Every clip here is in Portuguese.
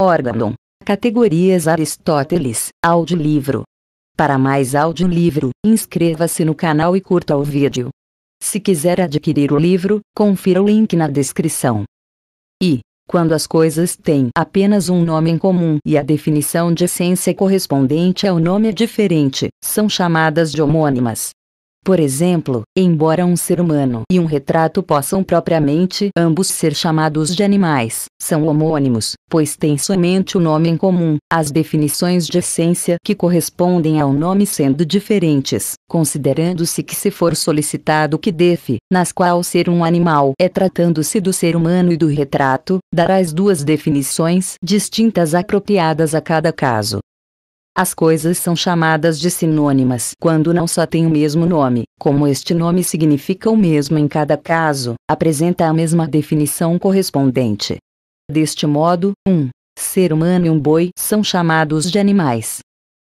Órgão. Categorias Aristóteles. Audiolivro. Para mais audiolivro, inscreva-se no canal e curta o vídeo. Se quiser adquirir o livro, confira o link na descrição. E, quando as coisas têm apenas um nome em comum e a definição de essência correspondente ao nome é diferente, são chamadas de homônimas. Por exemplo, embora um ser humano e um retrato possam propriamente ambos ser chamados de animais, são homônimos, pois têm somente o nome em comum, as definições de essência que correspondem ao nome sendo diferentes, considerando-se que se for solicitado que defe, nas qual ser um animal é tratando-se do ser humano e do retrato, dará as duas definições distintas apropriadas a cada caso. As coisas são chamadas de sinônimas quando não só têm o mesmo nome, como este nome significa o mesmo em cada caso, apresenta a mesma definição correspondente. Deste modo, um ser humano e um boi são chamados de animais.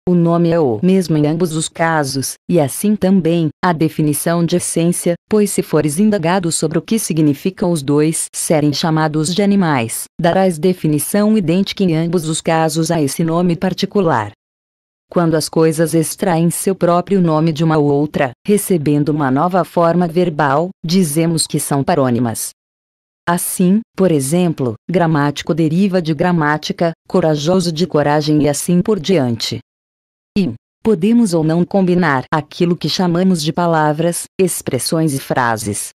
O nome é o mesmo em ambos os casos, e assim também, a definição de essência, pois se fores indagado sobre o que significam os dois serem chamados de animais, darás definição idêntica em ambos os casos a esse nome particular quando as coisas extraem seu próprio nome de uma ou outra, recebendo uma nova forma verbal, dizemos que são parônimas. Assim, por exemplo, gramático deriva de gramática, corajoso de coragem e assim por diante. E podemos ou não combinar aquilo que chamamos de palavras, expressões e frases.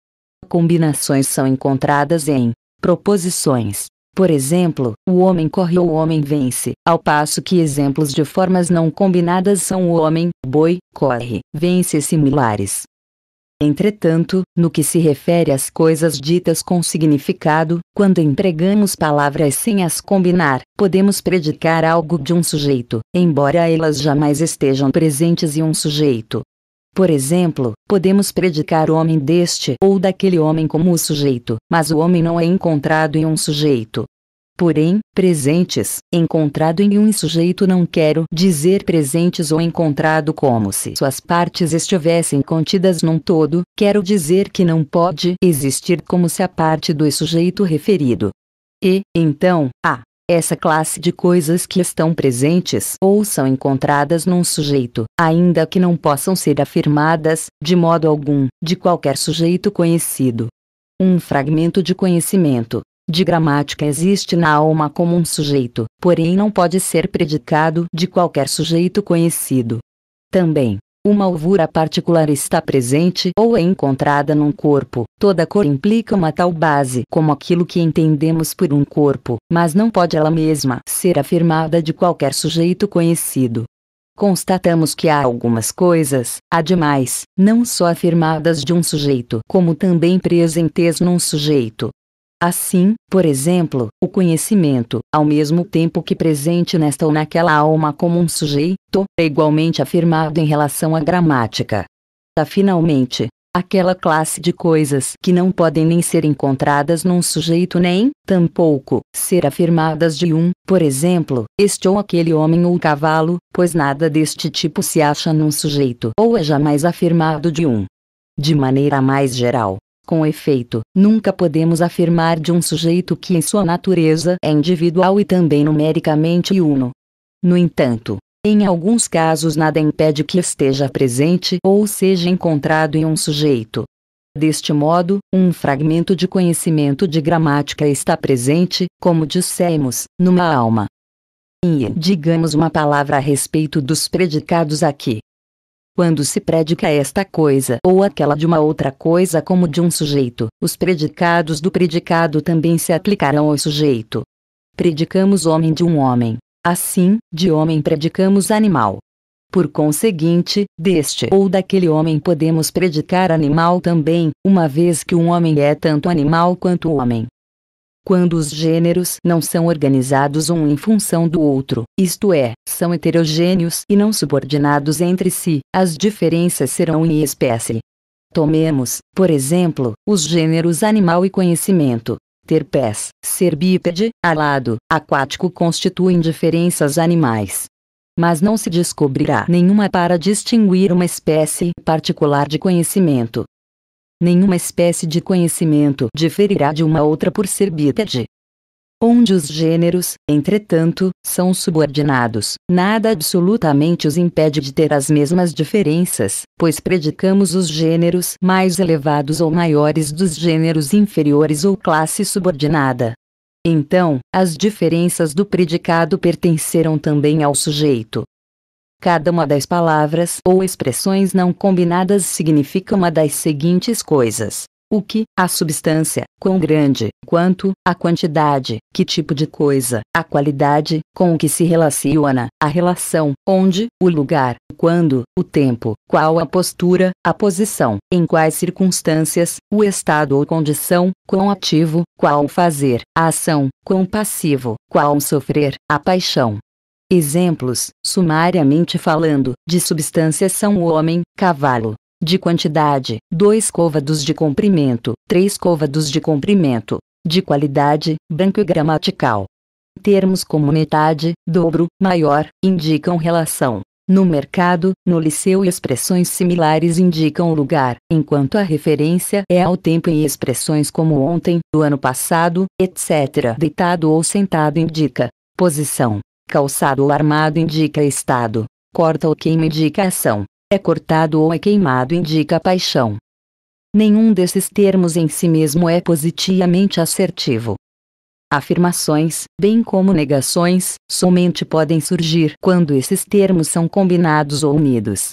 Combinações são encontradas em proposições, por exemplo, o homem corre ou o homem vence, ao passo que exemplos de formas não combinadas são o homem, boi, corre, vence similares. Entretanto, no que se refere às coisas ditas com significado, quando empregamos palavras sem as combinar, podemos predicar algo de um sujeito, embora elas jamais estejam presentes em um sujeito, por exemplo, podemos predicar o homem deste ou daquele homem como o sujeito, mas o homem não é encontrado em um sujeito. Porém, presentes, encontrado em um sujeito não quero dizer presentes ou encontrado como se suas partes estivessem contidas num todo, quero dizer que não pode existir como se a parte do sujeito referido. E, então, a essa classe de coisas que estão presentes ou são encontradas num sujeito, ainda que não possam ser afirmadas, de modo algum, de qualquer sujeito conhecido. Um fragmento de conhecimento, de gramática existe na alma como um sujeito, porém não pode ser predicado de qualquer sujeito conhecido. Também, uma alvura particular está presente ou é encontrada num corpo. Toda cor implica uma tal base como aquilo que entendemos por um corpo, mas não pode ela mesma ser afirmada de qualquer sujeito conhecido. Constatamos que há algumas coisas, ademais, não só afirmadas de um sujeito, como também presentes num sujeito, Assim, por exemplo, o conhecimento, ao mesmo tempo que presente nesta ou naquela alma como um sujeito, é igualmente afirmado em relação à gramática. Tá, finalmente, aquela classe de coisas que não podem nem ser encontradas num sujeito nem, tampouco, ser afirmadas de um, por exemplo, este ou aquele homem ou cavalo, pois nada deste tipo se acha num sujeito ou é jamais afirmado de um. De maneira mais geral, com efeito, nunca podemos afirmar de um sujeito que em sua natureza é individual e também numericamente uno. No entanto, em alguns casos nada impede que esteja presente ou seja encontrado em um sujeito. Deste modo, um fragmento de conhecimento de gramática está presente, como dissemos, numa alma. E digamos uma palavra a respeito dos predicados aqui. Quando se predica esta coisa ou aquela de uma outra coisa como de um sujeito, os predicados do predicado também se aplicarão ao sujeito. Predicamos homem de um homem. Assim, de homem predicamos animal. Por conseguinte, deste ou daquele homem podemos predicar animal também, uma vez que um homem é tanto animal quanto homem quando os gêneros não são organizados um em função do outro, isto é, são heterogêneos e não subordinados entre si, as diferenças serão em espécie. Tomemos, por exemplo, os gêneros animal e conhecimento. Ter pés, ser bípede, alado, aquático constituem diferenças animais. Mas não se descobrirá nenhuma para distinguir uma espécie particular de conhecimento nenhuma espécie de conhecimento diferirá de uma outra por ser bípede. Onde os gêneros, entretanto, são subordinados, nada absolutamente os impede de ter as mesmas diferenças, pois predicamos os gêneros mais elevados ou maiores dos gêneros inferiores ou classe subordinada. Então, as diferenças do predicado pertenceram também ao sujeito, Cada uma das palavras ou expressões não combinadas significa uma das seguintes coisas: o que, a substância, quão grande, quanto, a quantidade, que tipo de coisa, a qualidade, com o que se relaciona, a relação, onde, o lugar, quando, o tempo, qual a postura, a posição, em quais circunstâncias, o estado ou condição, quão ativo, qual fazer, a ação, quão passivo, qual sofrer, a paixão, Exemplos, sumariamente falando, de substância são o homem, cavalo. De quantidade, 2 côvados de comprimento, 3 côvados de comprimento. De qualidade, branco e gramatical. Termos como metade, dobro, maior, indicam relação. No mercado, no liceu expressões similares indicam lugar, enquanto a referência é ao tempo e expressões como ontem, do ano passado, etc. Deitado ou sentado indica posição, Calçado armado indica estado. Corta ou queima indica ação. É cortado ou é queimado indica paixão. Nenhum desses termos em si mesmo é positivamente assertivo. Afirmações, bem como negações, somente podem surgir quando esses termos são combinados ou unidos.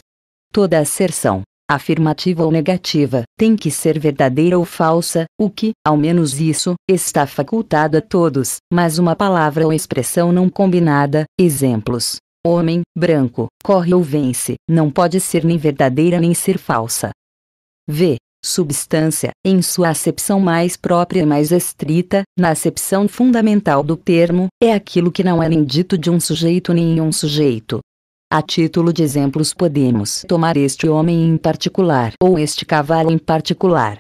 Toda asserção, afirmativa ou negativa, tem que ser verdadeira ou falsa, o que, ao menos isso, está facultado a todos, mas uma palavra ou expressão não combinada, exemplos. Homem, branco, corre ou vence, não pode ser nem verdadeira nem ser falsa. V. Substância, em sua acepção mais própria e mais estrita, na acepção fundamental do termo, é aquilo que não é nem dito de um sujeito nem um sujeito, a título de exemplos podemos tomar este homem em particular ou este cavalo em particular.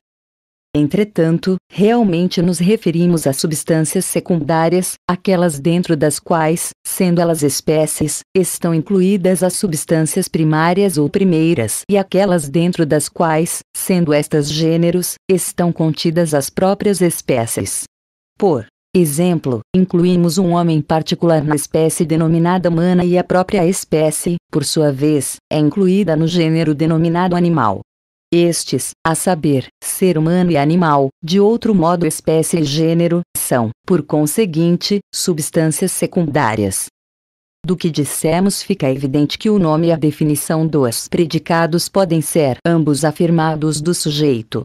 Entretanto, realmente nos referimos a substâncias secundárias, aquelas dentro das quais, sendo elas espécies, estão incluídas as substâncias primárias ou primeiras, e aquelas dentro das quais, sendo estas gêneros, estão contidas as próprias espécies. Por Exemplo, incluímos um homem particular na espécie denominada humana e a própria espécie, por sua vez, é incluída no gênero denominado animal. Estes, a saber, ser humano e animal, de outro modo espécie e gênero, são, por conseguinte, substâncias secundárias. Do que dissemos fica evidente que o nome e a definição dos predicados podem ser ambos afirmados do sujeito.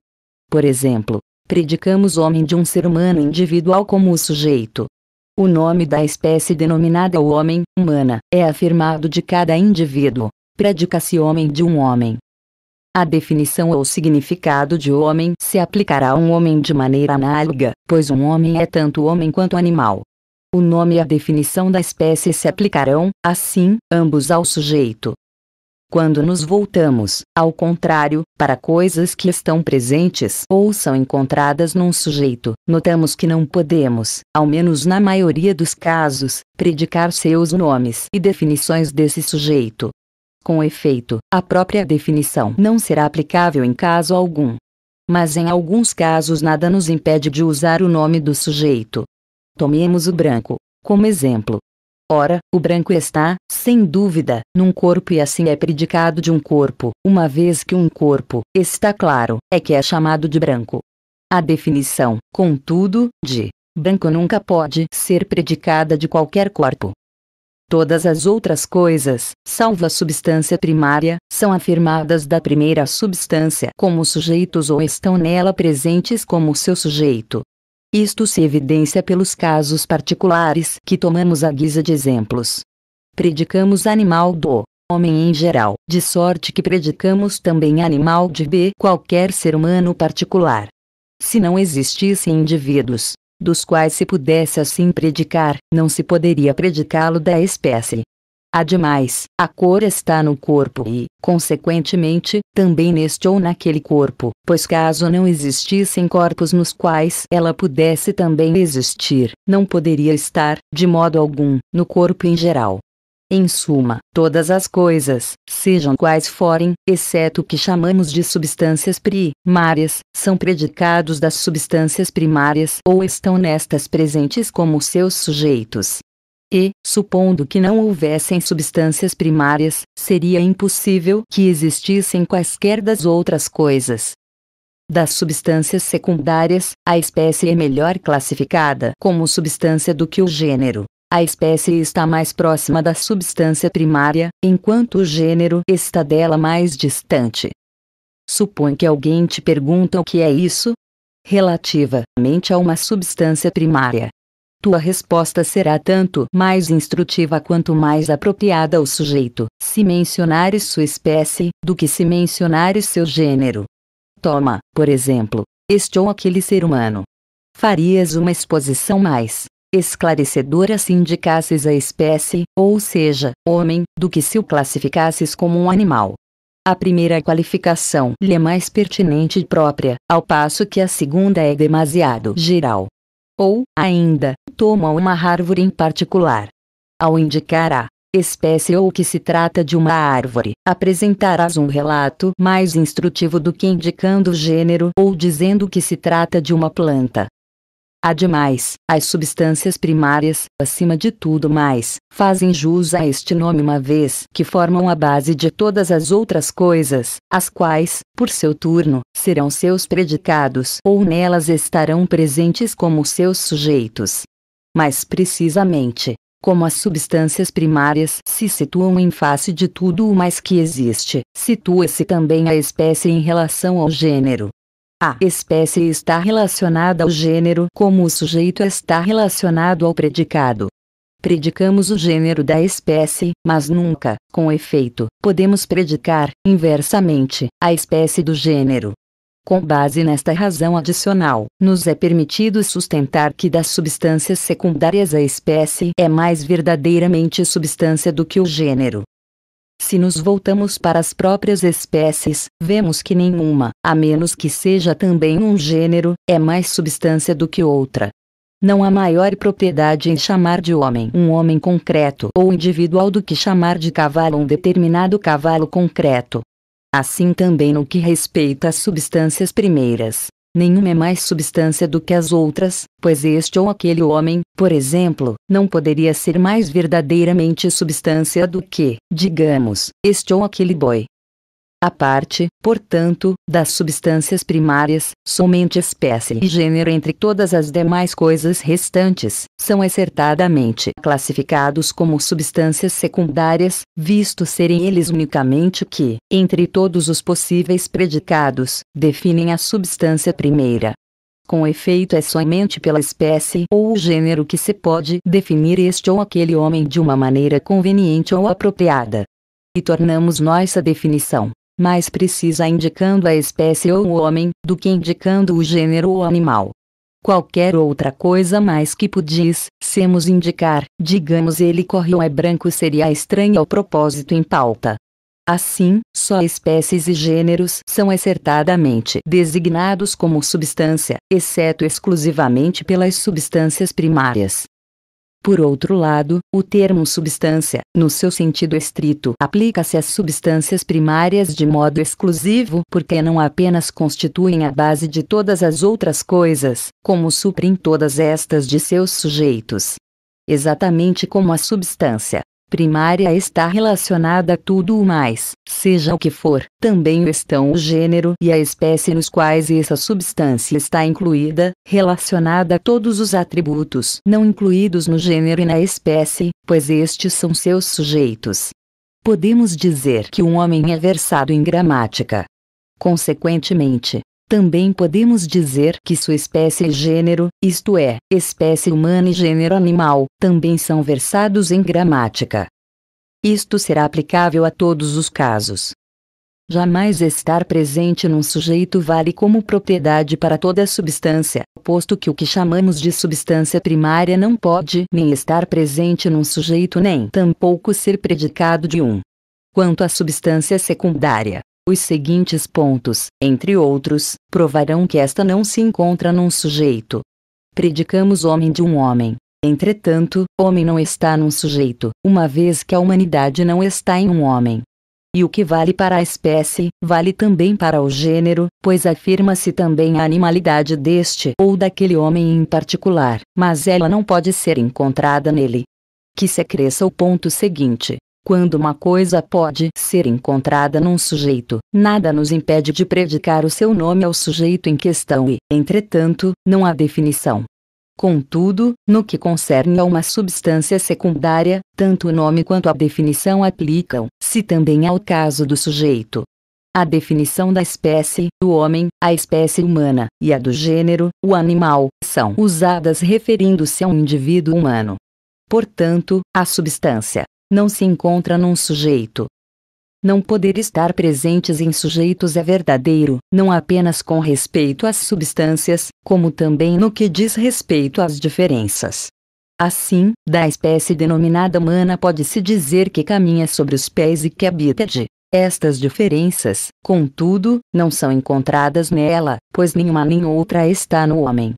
Por exemplo, predicamos homem de um ser humano individual como o sujeito. O nome da espécie denominada o homem, humana, é afirmado de cada indivíduo. Predica-se homem de um homem. A definição ou significado de homem se aplicará a um homem de maneira análoga, pois um homem é tanto homem quanto animal. O nome e a definição da espécie se aplicarão, assim, ambos ao sujeito, quando nos voltamos, ao contrário, para coisas que estão presentes ou são encontradas num sujeito, notamos que não podemos, ao menos na maioria dos casos, predicar seus nomes e definições desse sujeito. Com efeito, a própria definição não será aplicável em caso algum. Mas em alguns casos nada nos impede de usar o nome do sujeito. Tomemos o branco, como exemplo. Ora, o branco está, sem dúvida, num corpo e assim é predicado de um corpo, uma vez que um corpo, está claro, é que é chamado de branco. A definição, contudo, de branco nunca pode ser predicada de qualquer corpo. Todas as outras coisas, salvo a substância primária, são afirmadas da primeira substância como sujeitos ou estão nela presentes como seu sujeito, isto se evidencia pelos casos particulares que tomamos à guisa de exemplos. Predicamos animal do homem em geral, de sorte que predicamos também animal de b qualquer ser humano particular. Se não existissem indivíduos, dos quais se pudesse assim predicar, não se poderia predicá-lo da espécie, Ademais, a cor está no corpo e, consequentemente, também neste ou naquele corpo, pois caso não existissem corpos nos quais ela pudesse também existir, não poderia estar, de modo algum, no corpo em geral. Em suma, todas as coisas, sejam quais forem, exceto o que chamamos de substâncias primárias, são predicados das substâncias primárias ou estão nestas presentes como seus sujeitos e, supondo que não houvessem substâncias primárias, seria impossível que existissem quaisquer das outras coisas. Das substâncias secundárias, a espécie é melhor classificada como substância do que o gênero. A espécie está mais próxima da substância primária, enquanto o gênero está dela mais distante. Supõe que alguém te pergunta o que é isso? Relativamente a uma substância primária, tua resposta será tanto mais instrutiva quanto mais apropriada ao sujeito, se mencionares sua espécie, do que se mencionares seu gênero. Toma, por exemplo, este ou aquele ser humano. Farias uma exposição mais esclarecedora se indicasses a espécie, ou seja, homem, do que se o classificasses como um animal. A primeira qualificação lhe é mais pertinente e própria, ao passo que a segunda é demasiado geral. Ou, ainda, toma uma árvore em particular. Ao indicar a espécie ou que se trata de uma árvore, apresentarás um relato mais instrutivo do que indicando o gênero ou dizendo que se trata de uma planta. Ademais, as substâncias primárias, acima de tudo mais, fazem jus a este nome uma vez que formam a base de todas as outras coisas, as quais, por seu turno, serão seus predicados ou nelas estarão presentes como seus sujeitos. Mais precisamente, como as substâncias primárias se situam em face de tudo o mais que existe, situa-se também a espécie em relação ao gênero, a espécie está relacionada ao gênero como o sujeito está relacionado ao predicado. Predicamos o gênero da espécie, mas nunca, com efeito, podemos predicar, inversamente, a espécie do gênero. Com base nesta razão adicional, nos é permitido sustentar que das substâncias secundárias a espécie é mais verdadeiramente substância do que o gênero, se nos voltamos para as próprias espécies, vemos que nenhuma, a menos que seja também um gênero, é mais substância do que outra. Não há maior propriedade em chamar de homem um homem concreto ou individual do que chamar de cavalo um determinado cavalo concreto. Assim também no que respeita às substâncias primeiras, nenhuma é mais substância do que as outras, pois este ou aquele homem, por exemplo, não poderia ser mais verdadeiramente substância do que, digamos, este ou aquele boy. A parte, portanto, das substâncias primárias, somente espécie e gênero entre todas as demais coisas restantes, são acertadamente classificados como substâncias secundárias, visto serem eles unicamente que, entre todos os possíveis predicados, definem a substância primeira. Com efeito, é somente pela espécie ou o gênero que se pode definir este ou aquele homem de uma maneira conveniente ou apropriada. E tornamos nossa definição mais precisa indicando a espécie ou o homem, do que indicando o gênero ou animal. Qualquer outra coisa mais que semos indicar, digamos ele corre ou é branco seria estranha ao propósito em pauta. Assim, só espécies e gêneros são acertadamente designados como substância, exceto exclusivamente pelas substâncias primárias. Por outro lado, o termo substância, no seu sentido estrito, aplica-se às substâncias primárias de modo exclusivo porque não apenas constituem a base de todas as outras coisas, como suprem todas estas de seus sujeitos. Exatamente como a substância, primária está relacionada a tudo o mais, seja o que for. Também estão o gênero e a espécie nos quais essa substância está incluída, relacionada a todos os atributos não incluídos no gênero e na espécie, pois estes são seus sujeitos. Podemos dizer que um homem é versado em gramática. Consequentemente, também podemos dizer que sua espécie e é gênero, isto é, espécie humana e gênero animal, também são versados em gramática. Isto será aplicável a todos os casos. Jamais estar presente num sujeito vale como propriedade para toda substância, posto que o que chamamos de substância primária não pode nem estar presente num sujeito nem tampouco ser predicado de um. Quanto à substância secundária, os seguintes pontos, entre outros, provarão que esta não se encontra num sujeito. Predicamos homem de um homem. Entretanto, homem não está num sujeito, uma vez que a humanidade não está em um homem. E o que vale para a espécie, vale também para o gênero, pois afirma-se também a animalidade deste ou daquele homem em particular, mas ela não pode ser encontrada nele. Que se acresça o ponto seguinte. Quando uma coisa pode ser encontrada num sujeito, nada nos impede de predicar o seu nome ao sujeito em questão e, entretanto, não há definição. Contudo, no que concerne a uma substância secundária, tanto o nome quanto a definição aplicam-se também ao caso do sujeito. A definição da espécie, do homem, a espécie humana, e a do gênero, o animal, são usadas referindo-se a um indivíduo humano. Portanto, a substância não se encontra num sujeito. Não poder estar presentes em sujeitos é verdadeiro, não apenas com respeito às substâncias, como também no que diz respeito às diferenças. Assim, da espécie denominada humana pode-se dizer que caminha sobre os pés e que habita de. Estas diferenças, contudo, não são encontradas nela, pois nenhuma nem outra está no homem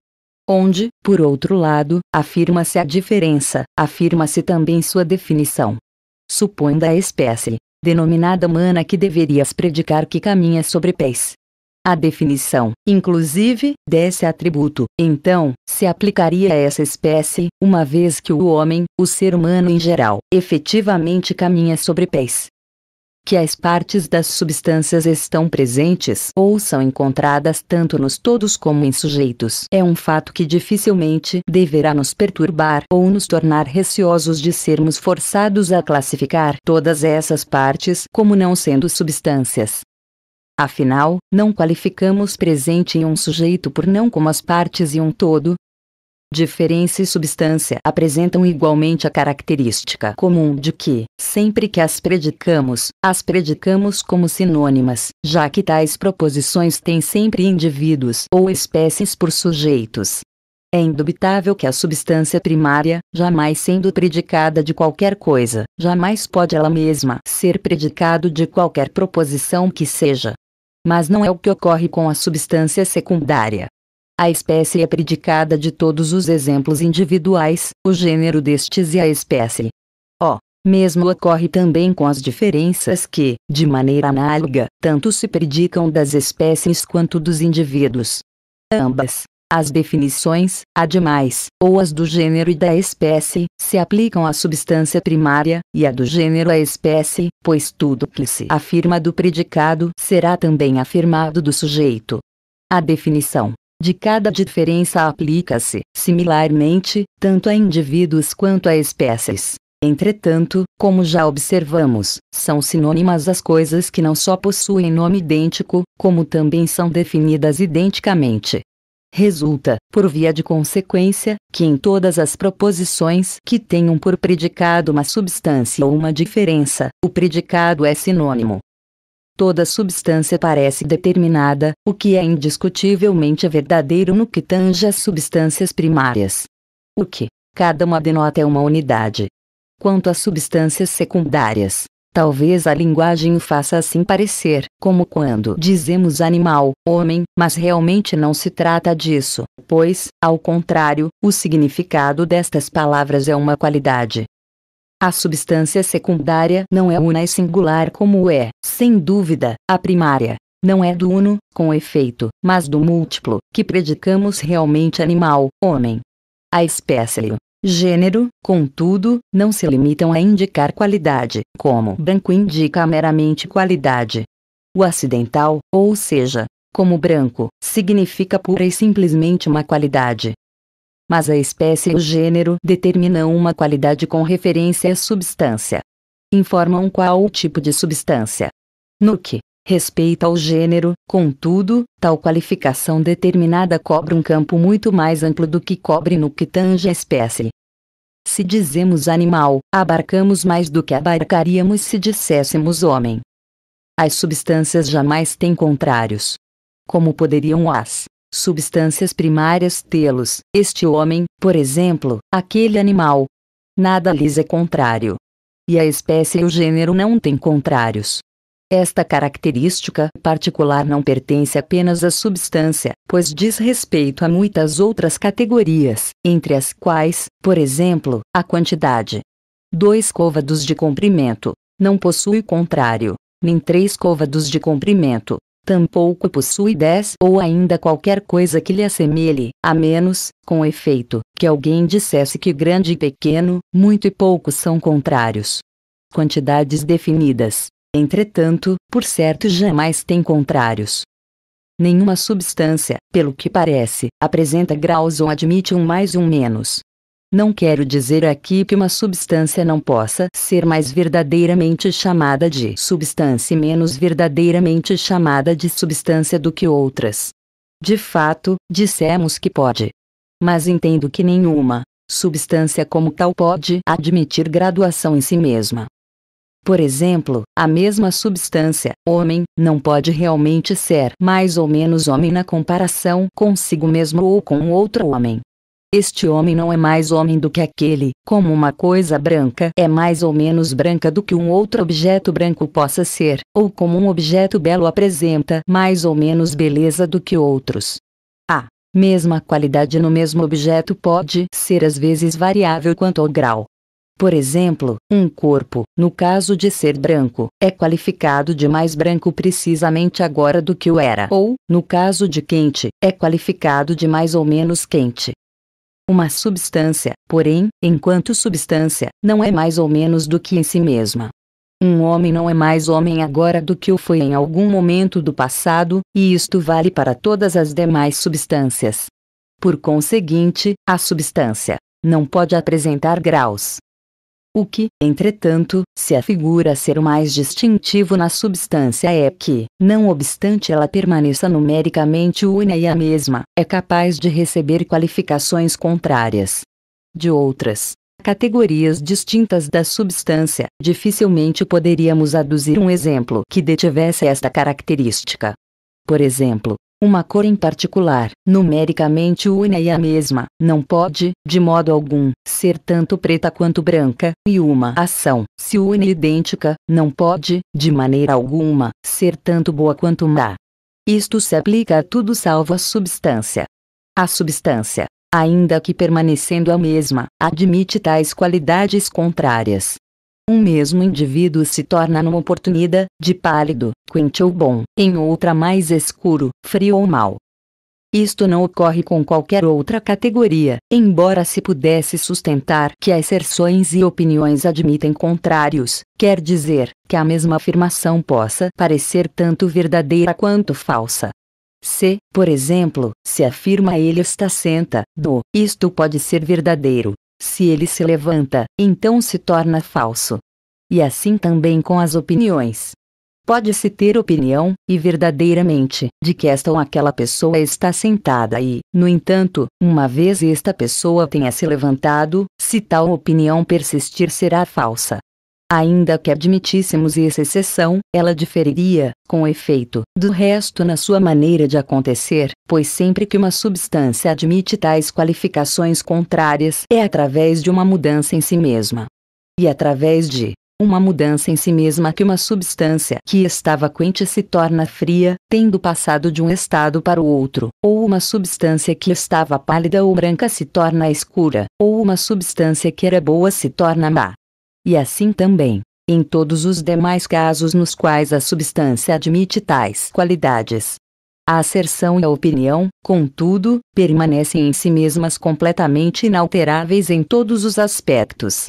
onde, por outro lado, afirma-se a diferença, afirma-se também sua definição. Supõe a espécie, denominada humana que deverias predicar que caminha sobre pés. A definição, inclusive, desse atributo, então, se aplicaria a essa espécie, uma vez que o homem, o ser humano em geral, efetivamente caminha sobre pés que as partes das substâncias estão presentes ou são encontradas tanto nos todos como em sujeitos, é um fato que dificilmente deverá nos perturbar ou nos tornar receosos de sermos forçados a classificar todas essas partes como não sendo substâncias. Afinal, não qualificamos presente em um sujeito por não como as partes e um todo, Diferença e substância apresentam igualmente a característica comum de que, sempre que as predicamos, as predicamos como sinônimas, já que tais proposições têm sempre indivíduos ou espécies por sujeitos. É indubitável que a substância primária, jamais sendo predicada de qualquer coisa, jamais pode ela mesma ser predicado de qualquer proposição que seja. Mas não é o que ocorre com a substância secundária. A espécie é predicada de todos os exemplos individuais, o gênero destes e a espécie. O mesmo ocorre também com as diferenças que, de maneira análoga, tanto se predicam das espécies quanto dos indivíduos. Ambas, as definições, a ou as do gênero e da espécie, se aplicam à substância primária, e a do gênero à espécie, pois tudo que se afirma do predicado será também afirmado do sujeito. A definição de cada diferença aplica-se, similarmente, tanto a indivíduos quanto a espécies. Entretanto, como já observamos, são sinônimas as coisas que não só possuem nome idêntico, como também são definidas identicamente. Resulta, por via de consequência, que em todas as proposições que tenham por predicado uma substância ou uma diferença, o predicado é sinônimo toda substância parece determinada, o que é indiscutivelmente verdadeiro no que tange às substâncias primárias. O que, cada uma denota é uma unidade. Quanto às substâncias secundárias, Talvez a linguagem o faça assim parecer, como quando dizemos animal, homem, mas realmente não se trata disso, pois, ao contrário, o significado destas palavras é uma qualidade, a substância secundária não é una e singular como é, sem dúvida, a primária. Não é do uno, com efeito, mas do múltiplo, que predicamos realmente animal, homem. A espécie Gênero, contudo, não se limitam a indicar qualidade, como branco indica meramente qualidade. O acidental, ou seja, como branco, significa pura e simplesmente uma qualidade, mas a espécie e o gênero determinam uma qualidade com referência à substância. Informam qual o tipo de substância. No que respeita ao gênero, contudo, tal qualificação determinada cobre um campo muito mais amplo do que cobre no que tange a espécie. Se dizemos animal, abarcamos mais do que abarcaríamos se disséssemos homem. As substâncias jamais têm contrários. Como poderiam as substâncias primárias tê-los, este homem, por exemplo, aquele animal. Nada lhes é contrário. E a espécie e o gênero não têm contrários. Esta característica particular não pertence apenas à substância, pois diz respeito a muitas outras categorias, entre as quais, por exemplo, a quantidade. Dois côvados de comprimento não possui contrário, nem três côvados de comprimento tampouco possui dez ou ainda qualquer coisa que lhe assemelhe, a menos, com efeito, que alguém dissesse que grande e pequeno, muito e pouco são contrários. Quantidades definidas, entretanto, por certo jamais têm contrários. Nenhuma substância, pelo que parece, apresenta graus ou admite um mais um menos, não quero dizer aqui que uma substância não possa ser mais verdadeiramente chamada de substância e menos verdadeiramente chamada de substância do que outras. De fato, dissemos que pode. Mas entendo que nenhuma substância como tal pode admitir graduação em si mesma. Por exemplo, a mesma substância, homem, não pode realmente ser mais ou menos homem na comparação consigo mesmo ou com outro homem. Este homem não é mais homem do que aquele, como uma coisa branca é mais ou menos branca do que um outro objeto branco possa ser, ou como um objeto belo apresenta mais ou menos beleza do que outros. A mesma qualidade no mesmo objeto pode ser às vezes variável quanto ao grau. Por exemplo, um corpo, no caso de ser branco, é qualificado de mais branco precisamente agora do que o era, ou, no caso de quente, é qualificado de mais ou menos quente. Uma substância, porém, enquanto substância, não é mais ou menos do que em si mesma. Um homem não é mais homem agora do que o foi em algum momento do passado, e isto vale para todas as demais substâncias. Por conseguinte, a substância não pode apresentar graus, o que, entretanto, se afigura ser o mais distintivo na substância é que, não obstante ela permaneça numericamente una e a mesma, é capaz de receber qualificações contrárias. De outras, categorias distintas da substância, dificilmente poderíamos aduzir um exemplo que detivesse esta característica. Por exemplo, uma cor em particular, numericamente una e a mesma, não pode, de modo algum, ser tanto preta quanto branca, e uma ação, se une e idêntica, não pode, de maneira alguma, ser tanto boa quanto má. Isto se aplica a tudo salvo a substância. A substância, ainda que permanecendo a mesma, admite tais qualidades contrárias, um mesmo indivíduo se torna numa oportunidade, de pálido, quente ou bom, em outra mais escuro, frio ou mau. Isto não ocorre com qualquer outra categoria, embora se pudesse sustentar que as e opiniões admitem contrários, quer dizer, que a mesma afirmação possa parecer tanto verdadeira quanto falsa. Se, por exemplo, se afirma ele está senta, do, isto pode ser verdadeiro, se ele se levanta, então se torna falso. E assim também com as opiniões. Pode-se ter opinião, e verdadeiramente, de que esta ou aquela pessoa está sentada e, no entanto, uma vez esta pessoa tenha se levantado, se tal opinião persistir será falsa. Ainda que admitíssemos essa exceção, ela diferiria, com efeito, do resto na sua maneira de acontecer, pois sempre que uma substância admite tais qualificações contrárias é através de uma mudança em si mesma. E através de uma mudança em si mesma que uma substância que estava quente se torna fria, tendo passado de um estado para o outro, ou uma substância que estava pálida ou branca se torna escura, ou uma substância que era boa se torna má e assim também, em todos os demais casos nos quais a substância admite tais qualidades. A asserção e a opinião, contudo, permanecem em si mesmas completamente inalteráveis em todos os aspectos.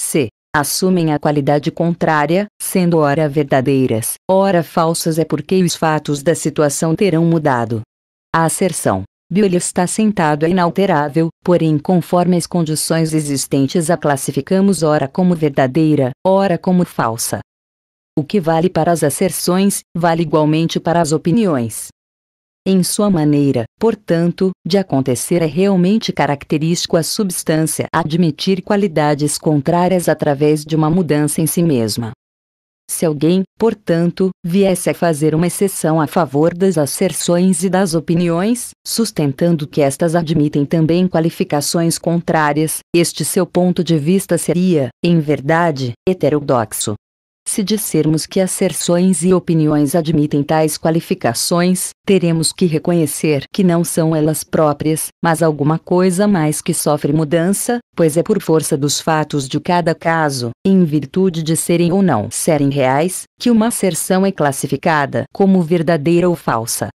C assumem a qualidade contrária, sendo ora verdadeiras, ora falsas é porque os fatos da situação terão mudado. A asserção, Bill está sentado é inalterável, porém conforme as condições existentes a classificamos ora como verdadeira, ora como falsa. O que vale para as asserções, vale igualmente para as opiniões. Em sua maneira, portanto, de acontecer é realmente característico a substância admitir qualidades contrárias através de uma mudança em si mesma. Se alguém, portanto, viesse a fazer uma exceção a favor das asserções e das opiniões, sustentando que estas admitem também qualificações contrárias, este seu ponto de vista seria, em verdade, heterodoxo. Se dissermos que asserções e opiniões admitem tais qualificações, teremos que reconhecer que não são elas próprias, mas alguma coisa mais que sofre mudança, pois é por força dos fatos de cada caso, em virtude de serem ou não serem reais, que uma asserção é classificada como verdadeira ou falsa.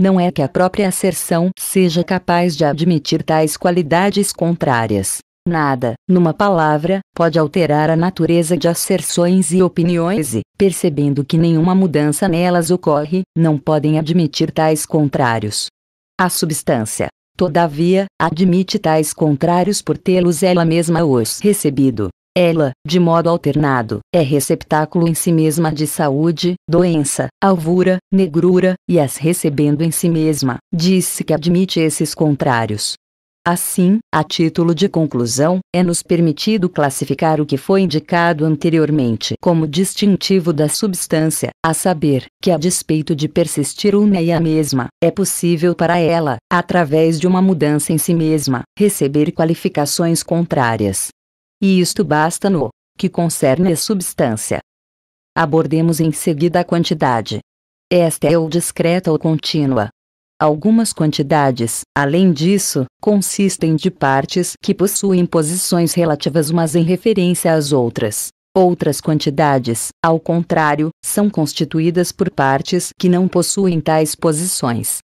Não é que a própria asserção seja capaz de admitir tais qualidades contrárias, Nada, numa palavra, pode alterar a natureza de asserções e opiniões e, percebendo que nenhuma mudança nelas ocorre, não podem admitir tais contrários. A substância, todavia, admite tais contrários por tê-los ela mesma os recebido. Ela, de modo alternado, é receptáculo em si mesma de saúde, doença, alvura, negrura, e as recebendo em si mesma, diz-se que admite esses contrários. Assim, a título de conclusão, é-nos permitido classificar o que foi indicado anteriormente como distintivo da substância, a saber, que a despeito de persistir uma e a mesma, é possível para ela, através de uma mudança em si mesma, receber qualificações contrárias. E isto basta no que concerne a substância. Abordemos em seguida a quantidade. Esta é ou discreta ou contínua, Algumas quantidades, além disso, consistem de partes que possuem posições relativas umas em referência às outras. Outras quantidades, ao contrário, são constituídas por partes que não possuem tais posições.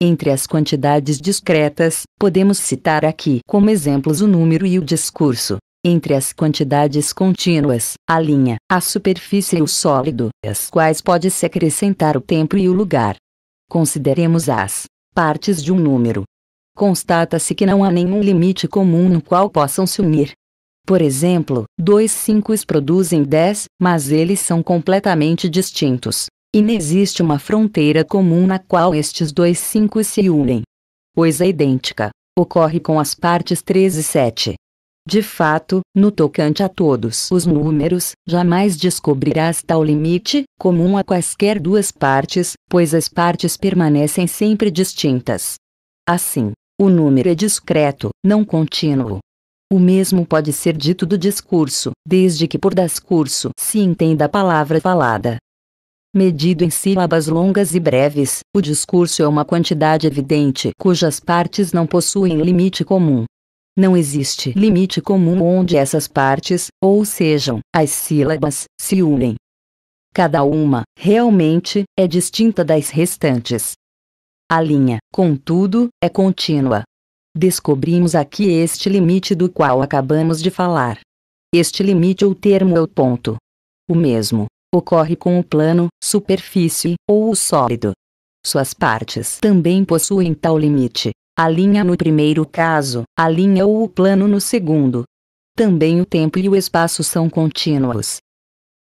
Entre as quantidades discretas, podemos citar aqui como exemplos o número e o discurso. Entre as quantidades contínuas, a linha, a superfície e o sólido, às quais pode-se acrescentar o tempo e o lugar. Consideremos as partes de um número. Constata-se que não há nenhum limite comum no qual possam se unir. Por exemplo, dois 5 produzem 10, mas eles são completamente distintos, e não existe uma fronteira comum na qual estes dois 5 se unem. Coisa é idêntica ocorre com as partes 3 e 7. De fato, no tocante a todos os números, jamais descobrirás tal limite, comum a quaisquer duas partes, pois as partes permanecem sempre distintas. Assim, o número é discreto, não contínuo. O mesmo pode ser dito do discurso, desde que por discurso se entenda a palavra falada. Medido em sílabas longas e breves, o discurso é uma quantidade evidente cujas partes não possuem limite comum. Não existe limite comum onde essas partes, ou sejam, as sílabas, se unem. Cada uma, realmente, é distinta das restantes. A linha, contudo, é contínua. Descobrimos aqui este limite do qual acabamos de falar. Este limite ou termo é o ponto. O mesmo ocorre com o plano, superfície ou o sólido. Suas partes também possuem tal limite, a linha no primeiro caso, a linha ou o plano no segundo. Também o tempo e o espaço são contínuos.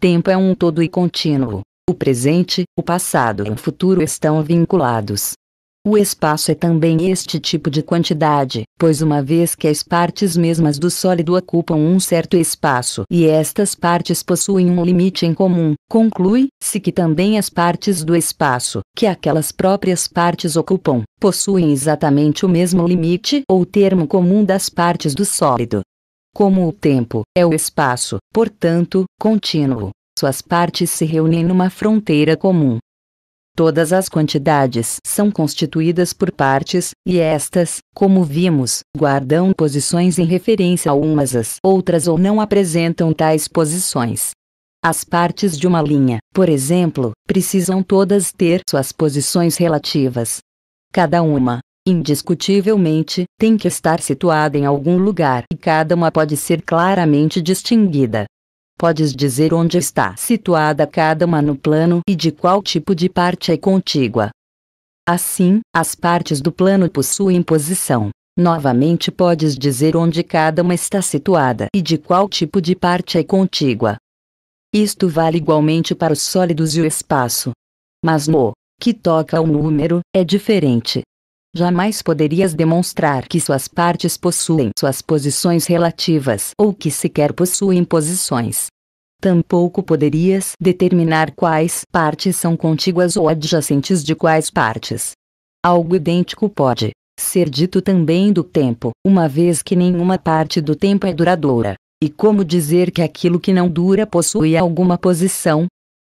Tempo é um todo e contínuo. O presente, o passado e o futuro estão vinculados. O espaço é também este tipo de quantidade, pois uma vez que as partes mesmas do sólido ocupam um certo espaço e estas partes possuem um limite em comum, conclui-se que também as partes do espaço, que aquelas próprias partes ocupam, possuem exatamente o mesmo limite ou termo comum das partes do sólido. Como o tempo é o espaço, portanto, contínuo, suas partes se reúnem numa fronteira comum, Todas as quantidades são constituídas por partes, e estas, como vimos, guardam posições em referência a umas às outras ou não apresentam tais posições. As partes de uma linha, por exemplo, precisam todas ter suas posições relativas. Cada uma, indiscutivelmente, tem que estar situada em algum lugar e cada uma pode ser claramente distinguida. Podes dizer onde está situada cada uma no plano e de qual tipo de parte é contígua. Assim, as partes do plano possuem posição. Novamente podes dizer onde cada uma está situada e de qual tipo de parte é contígua. Isto vale igualmente para os sólidos e o espaço. Mas no que toca ao número, é diferente jamais poderias demonstrar que suas partes possuem suas posições relativas ou que sequer possuem posições. Tampouco poderias determinar quais partes são contíguas ou adjacentes de quais partes. Algo idêntico pode ser dito também do tempo, uma vez que nenhuma parte do tempo é duradoura. E como dizer que aquilo que não dura possui alguma posição,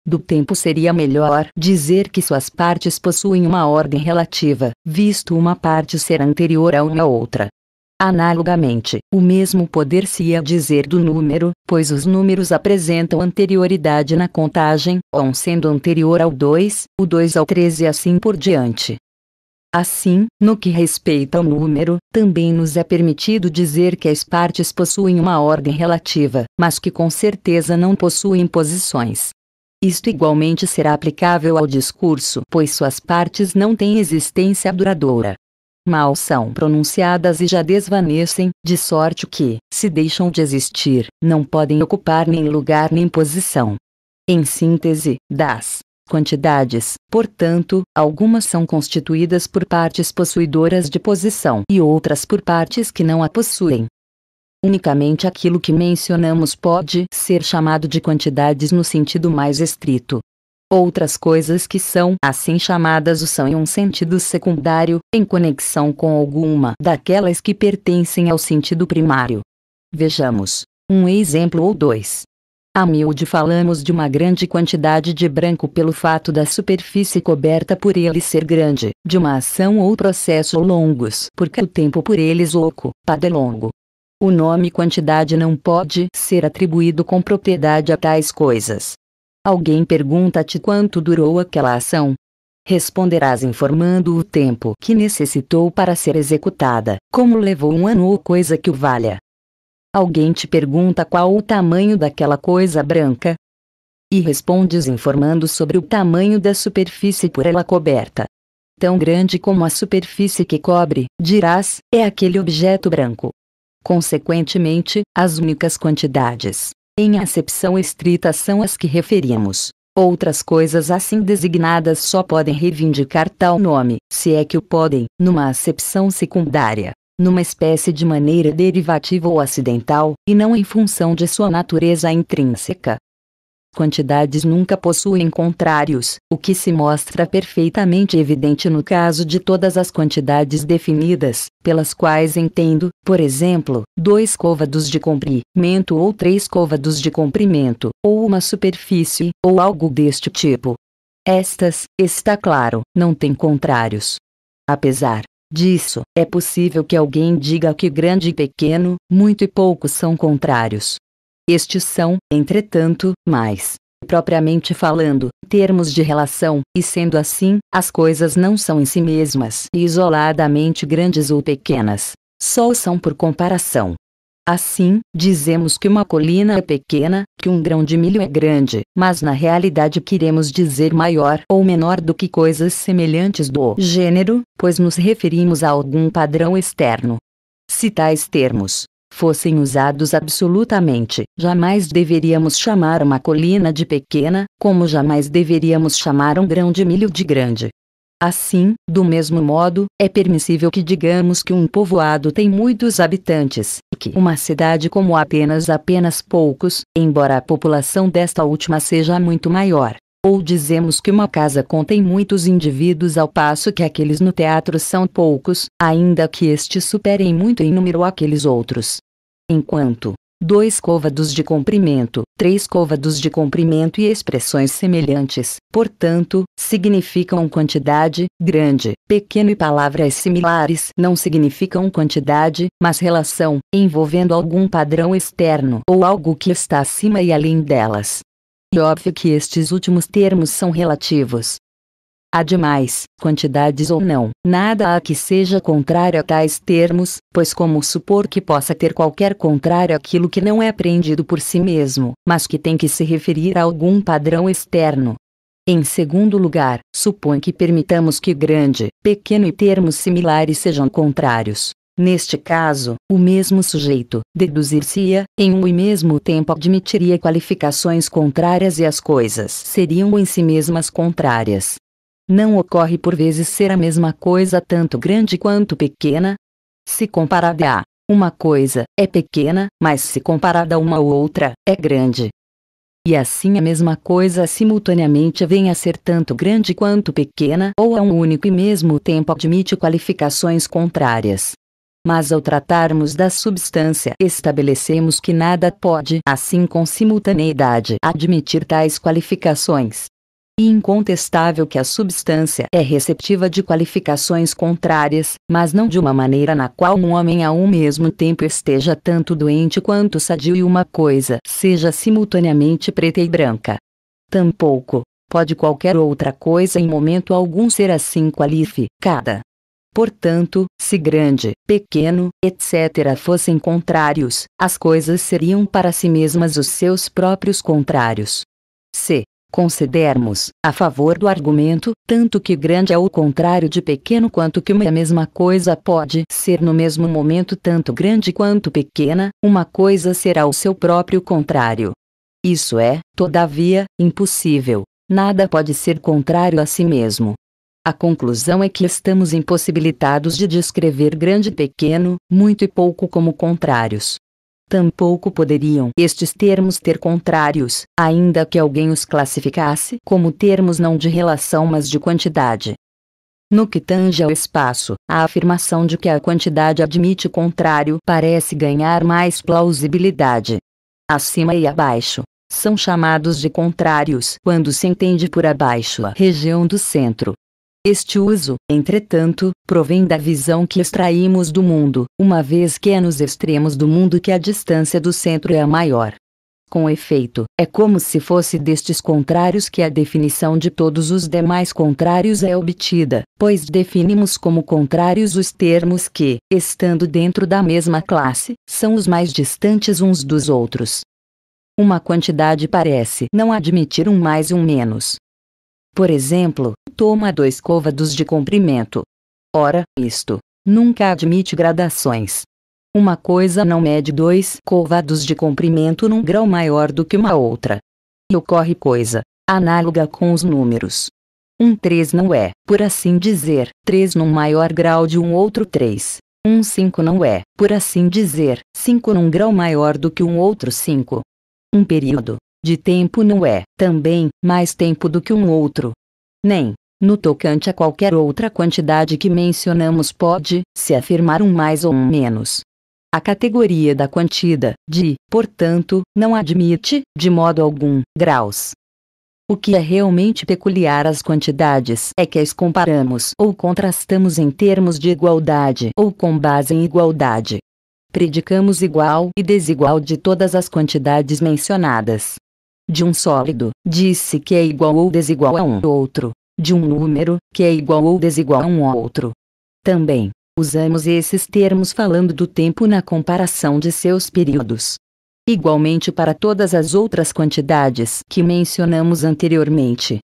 do tempo seria melhor dizer que suas partes possuem uma ordem relativa, visto uma parte ser anterior a uma outra. Analogamente, o mesmo poder-se-ia dizer do número, pois os números apresentam anterioridade na contagem, um sendo anterior ao 2, o 2 ao 13 e assim por diante. Assim, no que respeita ao número, também nos é permitido dizer que as partes possuem uma ordem relativa, mas que com certeza não possuem posições. Isto igualmente será aplicável ao discurso, pois suas partes não têm existência duradoura. Mal são pronunciadas e já desvanecem, de sorte que, se deixam de existir, não podem ocupar nem lugar nem posição. Em síntese, das quantidades, portanto, algumas são constituídas por partes possuidoras de posição e outras por partes que não a possuem. Unicamente aquilo que mencionamos pode ser chamado de quantidades no sentido mais estrito. Outras coisas que são assim chamadas o são em um sentido secundário, em conexão com alguma daquelas que pertencem ao sentido primário. Vejamos um exemplo ou dois. A miúde falamos de uma grande quantidade de branco pelo fato da superfície coberta por ele ser grande, de uma ação ou processo longos porque o tempo por eles oco, longo o nome quantidade não pode ser atribuído com propriedade a tais coisas. Alguém pergunta-te quanto durou aquela ação. Responderás informando o tempo que necessitou para ser executada, como levou um ano ou coisa que o valha. Alguém te pergunta qual o tamanho daquela coisa branca. E respondes informando sobre o tamanho da superfície por ela coberta. Tão grande como a superfície que cobre, dirás, é aquele objeto branco. Consequentemente, as únicas quantidades, em acepção estrita, são as que referimos. Outras coisas assim designadas só podem reivindicar tal nome, se é que o podem, numa acepção secundária, numa espécie de maneira derivativa ou acidental, e não em função de sua natureza intrínseca quantidades nunca possuem contrários, o que se mostra perfeitamente evidente no caso de todas as quantidades definidas, pelas quais entendo, por exemplo, dois côvados de comprimento ou três côvados de comprimento, ou uma superfície, ou algo deste tipo. Estas, está claro, não têm contrários. Apesar disso, é possível que alguém diga que grande e pequeno, muito e pouco são contrários. Estes são, entretanto, mais propriamente falando, termos de relação, e sendo assim, as coisas não são em si mesmas isoladamente grandes ou pequenas, só são por comparação. Assim, dizemos que uma colina é pequena, que um grão de milho é grande, mas na realidade queremos dizer maior ou menor do que coisas semelhantes do gênero, pois nos referimos a algum padrão externo. Se tais termos fossem usados absolutamente. Jamais deveríamos chamar uma colina de pequena, como jamais deveríamos chamar um grão de milho de grande. Assim, do mesmo modo, é permissível que digamos que um povoado tem muitos habitantes, e que uma cidade como Atenas apenas poucos, embora a população desta última seja muito maior. Ou dizemos que uma casa contém muitos indivíduos ao passo que aqueles no teatro são poucos, ainda que estes superem muito em número aqueles outros. Enquanto, dois côvados de comprimento, três côvados de comprimento e expressões semelhantes, portanto, significam quantidade, grande, pequeno e palavras similares não significam quantidade, mas relação, envolvendo algum padrão externo ou algo que está acima e além delas e óbvio que estes últimos termos são relativos. Ademais, quantidades ou não, nada há que seja contrário a tais termos, pois como supor que possa ter qualquer contrário aquilo que não é aprendido por si mesmo, mas que tem que se referir a algum padrão externo. Em segundo lugar, supõe que permitamos que grande, pequeno e termos similares sejam contrários, Neste caso, o mesmo sujeito, deduzir-se-ia, em um e mesmo tempo admitiria qualificações contrárias e as coisas seriam em si mesmas contrárias. Não ocorre por vezes ser a mesma coisa tanto grande quanto pequena? Se comparada a uma coisa, é pequena, mas se comparada a uma ou outra, é grande. E assim a mesma coisa simultaneamente vem a ser tanto grande quanto pequena ou a um único e mesmo tempo admite qualificações contrárias mas ao tratarmos da substância estabelecemos que nada pode, assim com simultaneidade, admitir tais qualificações. E incontestável que a substância é receptiva de qualificações contrárias, mas não de uma maneira na qual um homem ao mesmo tempo esteja tanto doente quanto sadio e uma coisa seja simultaneamente preta e branca. Tampouco, pode qualquer outra coisa em momento algum ser assim qualificada. Portanto, se grande, pequeno, etc. fossem contrários, as coisas seriam para si mesmas os seus próprios contrários. Se considermos, a favor do argumento, tanto que grande é o contrário de pequeno quanto que uma é mesma coisa pode ser no mesmo momento tanto grande quanto pequena, uma coisa será o seu próprio contrário. Isso é, todavia, impossível. Nada pode ser contrário a si mesmo. A conclusão é que estamos impossibilitados de descrever grande e pequeno, muito e pouco como contrários. Tampouco poderiam estes termos ter contrários, ainda que alguém os classificasse como termos não de relação mas de quantidade. No que tange ao espaço, a afirmação de que a quantidade admite contrário parece ganhar mais plausibilidade. Acima e abaixo são chamados de contrários quando se entende por abaixo a região do centro, este uso, entretanto, provém da visão que extraímos do mundo, uma vez que é nos extremos do mundo que a distância do centro é a maior. Com efeito, é como se fosse destes contrários que a definição de todos os demais contrários é obtida, pois definimos como contrários os termos que, estando dentro da mesma classe, são os mais distantes uns dos outros. Uma quantidade parece não admitir um mais e um menos, por exemplo, toma dois côvados de comprimento. Ora, isto nunca admite gradações. Uma coisa não mede dois côvados de comprimento num grau maior do que uma outra. E ocorre coisa análoga com os números. Um 3 não é, por assim dizer, 3 num maior grau de um outro 3. Um 5 não é, por assim dizer, 5 num grau maior do que um outro 5. Um período de tempo não é, também, mais tempo do que um outro. Nem, no tocante a qualquer outra quantidade que mencionamos pode, se afirmar um mais ou um menos. A categoria da quantida, de, portanto, não admite, de modo algum, graus. O que é realmente peculiar às quantidades é que as comparamos ou contrastamos em termos de igualdade ou com base em igualdade. Predicamos igual e desigual de todas as quantidades mencionadas de um sólido, disse que é igual ou desigual a um outro, de um número, que é igual ou desigual a um outro. Também, usamos esses termos falando do tempo na comparação de seus períodos. Igualmente para todas as outras quantidades que mencionamos anteriormente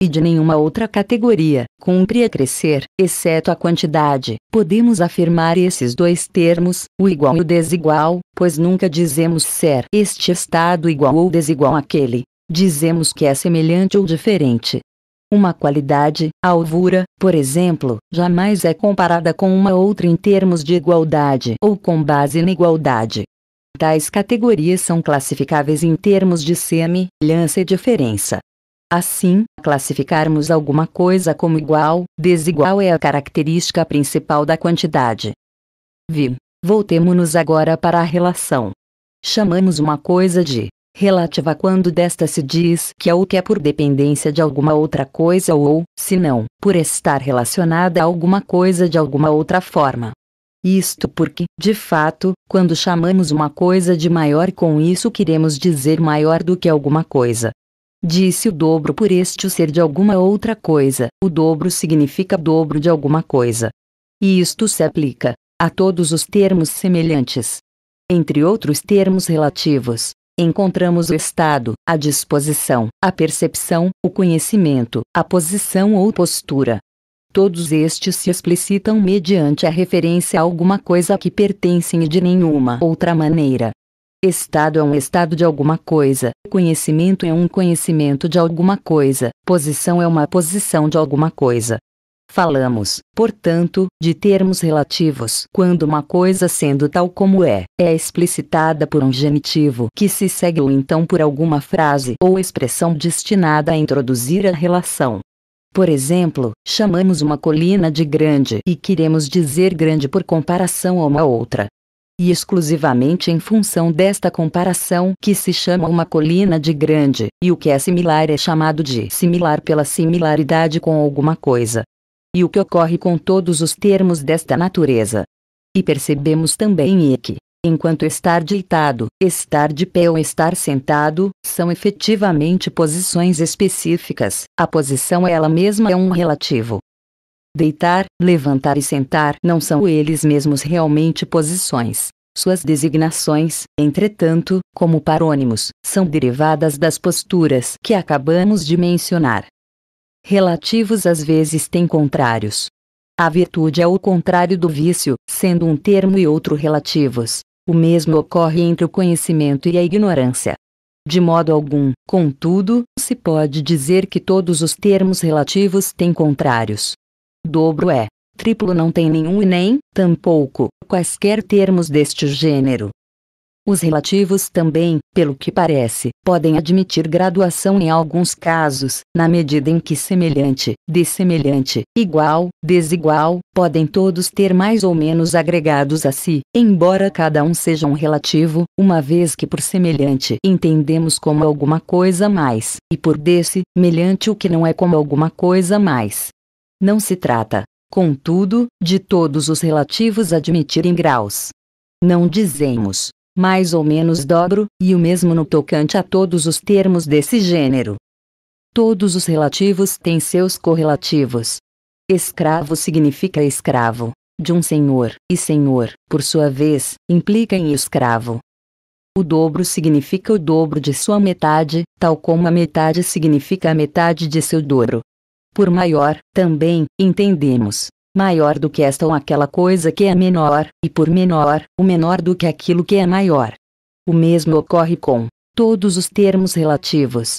e de nenhuma outra categoria, cumpre acrescer, exceto a quantidade. Podemos afirmar esses dois termos, o igual e o desigual, pois nunca dizemos ser este estado igual ou desigual àquele. Dizemos que é semelhante ou diferente. Uma qualidade, a alvura, por exemplo, jamais é comparada com uma outra em termos de igualdade ou com base na igualdade. Tais categorias são classificáveis em termos de semelhança e diferença. Assim, classificarmos alguma coisa como igual, desigual é a característica principal da quantidade. Vim, Voltemo-nos agora para a relação. Chamamos uma coisa de relativa quando desta se diz que é o que é por dependência de alguma outra coisa ou, se não, por estar relacionada a alguma coisa de alguma outra forma. Isto porque, de fato, quando chamamos uma coisa de maior com isso queremos dizer maior do que alguma coisa, Disse o dobro por este ser de alguma outra coisa. O dobro significa dobro de alguma coisa. E isto se aplica a todos os termos semelhantes. Entre outros termos relativos, encontramos o estado, a disposição, a percepção, o conhecimento, a posição ou postura. Todos estes se explicitam mediante a referência a alguma coisa que pertencem de nenhuma outra maneira. Estado é um estado de alguma coisa, conhecimento é um conhecimento de alguma coisa, posição é uma posição de alguma coisa. Falamos, portanto, de termos relativos quando uma coisa sendo tal como é, é explicitada por um genitivo que se segue ou então por alguma frase ou expressão destinada a introduzir a relação. Por exemplo, chamamos uma colina de grande e queremos dizer grande por comparação a uma outra e exclusivamente em função desta comparação que se chama uma colina de grande, e o que é similar é chamado de similar pela similaridade com alguma coisa. E o que ocorre com todos os termos desta natureza. E percebemos também que, enquanto estar deitado, estar de pé ou estar sentado, são efetivamente posições específicas, a posição ela mesma é um relativo deitar, levantar e sentar não são eles mesmos realmente posições. Suas designações, entretanto, como parônimos, são derivadas das posturas que acabamos de mencionar. Relativos às vezes têm contrários. A virtude é o contrário do vício, sendo um termo e outro relativos. O mesmo ocorre entre o conhecimento e a ignorância. De modo algum, contudo, se pode dizer que todos os termos relativos têm contrários, dobro é, triplo não tem nenhum e nem, tampouco, quaisquer termos deste gênero. Os relativos também, pelo que parece, podem admitir graduação em alguns casos, na medida em que semelhante, dessemelhante, igual, desigual, podem todos ter mais ou menos agregados a si, embora cada um seja um relativo, uma vez que por semelhante entendemos como alguma coisa mais, e por desse, semelhante o que não é como alguma coisa mais. Não se trata, contudo, de todos os relativos admitirem graus. Não dizemos, mais ou menos dobro, e o mesmo no tocante a todos os termos desse gênero. Todos os relativos têm seus correlativos. Escravo significa escravo, de um senhor, e senhor, por sua vez, implica em escravo. O dobro significa o dobro de sua metade, tal como a metade significa a metade de seu dobro. Por maior, também, entendemos maior do que esta ou aquela coisa que é menor, e por menor, o menor do que aquilo que é maior. O mesmo ocorre com todos os termos relativos.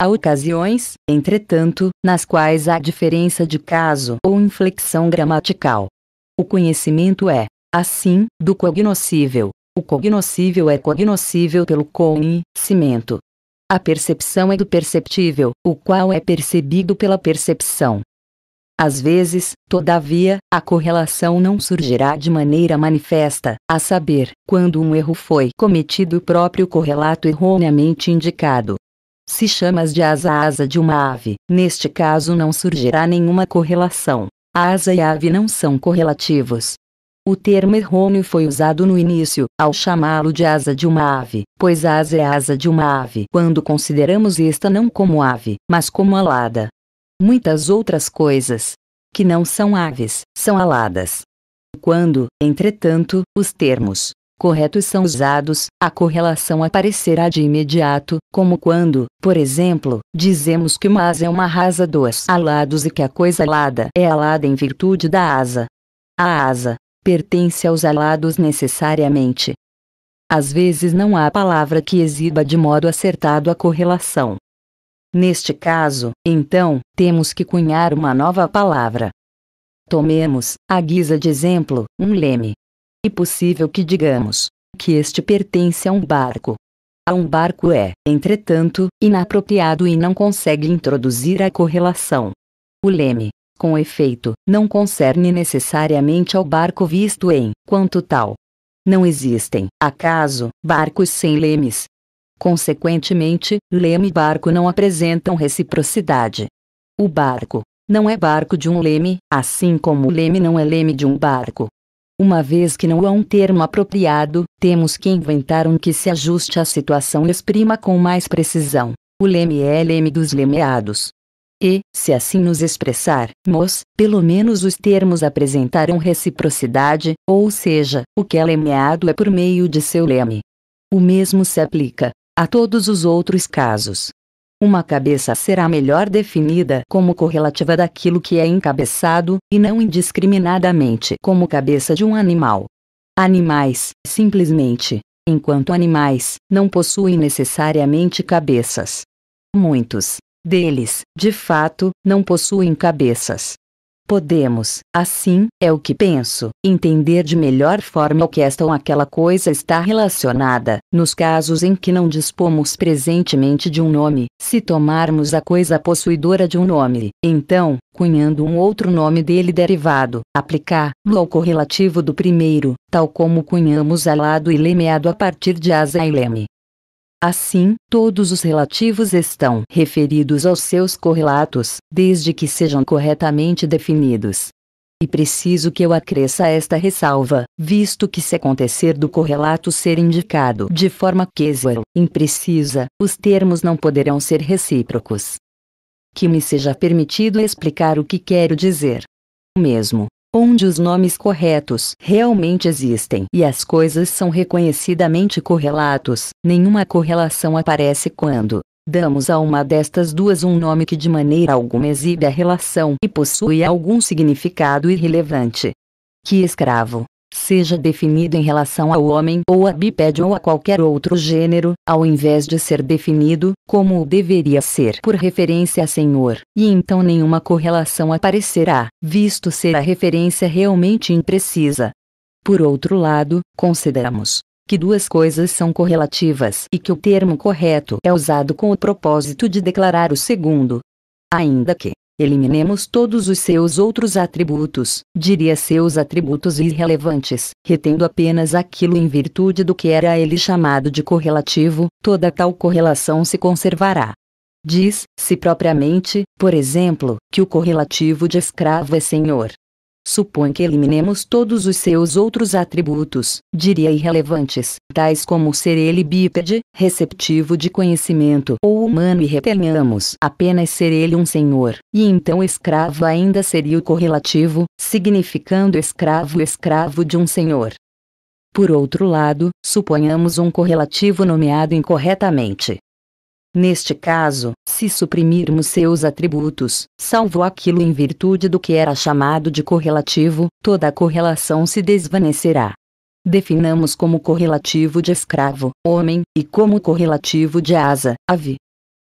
Há ocasiões, entretanto, nas quais há diferença de caso ou inflexão gramatical. O conhecimento é, assim, do cognoscível. O cognoscível é cognoscível pelo conhecimento, a percepção é do perceptível, o qual é percebido pela percepção. Às vezes, todavia, a correlação não surgirá de maneira manifesta, a saber, quando um erro foi cometido o próprio correlato erroneamente indicado. Se chamas de asa a asa de uma ave, neste caso não surgirá nenhuma correlação. A asa e a ave não são correlativos, o termo errôneo foi usado no início, ao chamá-lo de asa de uma ave, pois asa é asa de uma ave quando consideramos esta não como ave, mas como alada. Muitas outras coisas, que não são aves, são aladas. Quando, entretanto, os termos corretos são usados, a correlação aparecerá de imediato, como quando, por exemplo, dizemos que uma asa é uma rasa dos alados e que a coisa alada é alada em virtude da asa. A asa, pertence aos alados necessariamente. Às vezes não há palavra que exiba de modo acertado a correlação. Neste caso, então, temos que cunhar uma nova palavra. Tomemos, à guisa de exemplo, um leme. É possível que digamos que este pertence a um barco. A um barco é, entretanto, inapropriado e não consegue introduzir a correlação. O leme com efeito, não concerne necessariamente ao barco visto em, quanto tal. Não existem, acaso, barcos sem lemes. Consequentemente, leme e barco não apresentam reciprocidade. O barco não é barco de um leme, assim como o leme não é leme de um barco. Uma vez que não há um termo apropriado, temos que inventar um que se ajuste à situação e exprima com mais precisão. O leme é leme dos lemeados e, se assim nos expressarmos, pelo menos os termos apresentaram reciprocidade, ou seja, o que é lemeado é por meio de seu leme. O mesmo se aplica a todos os outros casos. Uma cabeça será melhor definida como correlativa daquilo que é encabeçado, e não indiscriminadamente como cabeça de um animal. Animais, simplesmente, enquanto animais, não possuem necessariamente cabeças. Muitos, deles, de fato, não possuem cabeças. Podemos, assim, é o que penso, entender de melhor forma o que esta ou aquela coisa está relacionada, nos casos em que não dispomos presentemente de um nome, se tomarmos a coisa possuidora de um nome, então, cunhando um outro nome dele derivado, aplicar-lo ao correlativo do primeiro, tal como cunhamos alado e lemeado a partir de asa e leme, Assim, todos os relativos estão referidos aos seus correlatos, desde que sejam corretamente definidos. E preciso que eu acresça esta ressalva, visto que se acontecer do correlato ser indicado de forma casual, imprecisa, os termos não poderão ser recíprocos. Que me seja permitido explicar o que quero dizer. O Mesmo onde os nomes corretos realmente existem e as coisas são reconhecidamente correlatos, nenhuma correlação aparece quando damos a uma destas duas um nome que de maneira alguma exibe a relação e possui algum significado irrelevante. Que escravo, seja definido em relação ao homem ou a biped ou a qualquer outro gênero, ao invés de ser definido, como o deveria ser por referência a senhor, e então nenhuma correlação aparecerá, visto ser a referência realmente imprecisa. Por outro lado, consideramos que duas coisas são correlativas e que o termo correto é usado com o propósito de declarar o segundo. Ainda que Eliminemos todos os seus outros atributos, diria seus atributos irrelevantes, retendo apenas aquilo em virtude do que era a ele chamado de correlativo, toda tal correlação se conservará. Diz-se propriamente, por exemplo, que o correlativo de escravo é senhor, supõe que eliminemos todos os seus outros atributos, diria irrelevantes, tais como ser ele bípede, receptivo de conhecimento ou humano e retenhamos apenas ser ele um senhor, e então escravo ainda seria o correlativo, significando escravo escravo de um senhor. Por outro lado, suponhamos um correlativo nomeado incorretamente, Neste caso, se suprimirmos seus atributos, salvo aquilo em virtude do que era chamado de correlativo, toda a correlação se desvanecerá. Definamos como correlativo de escravo, homem, e como correlativo de asa, ave.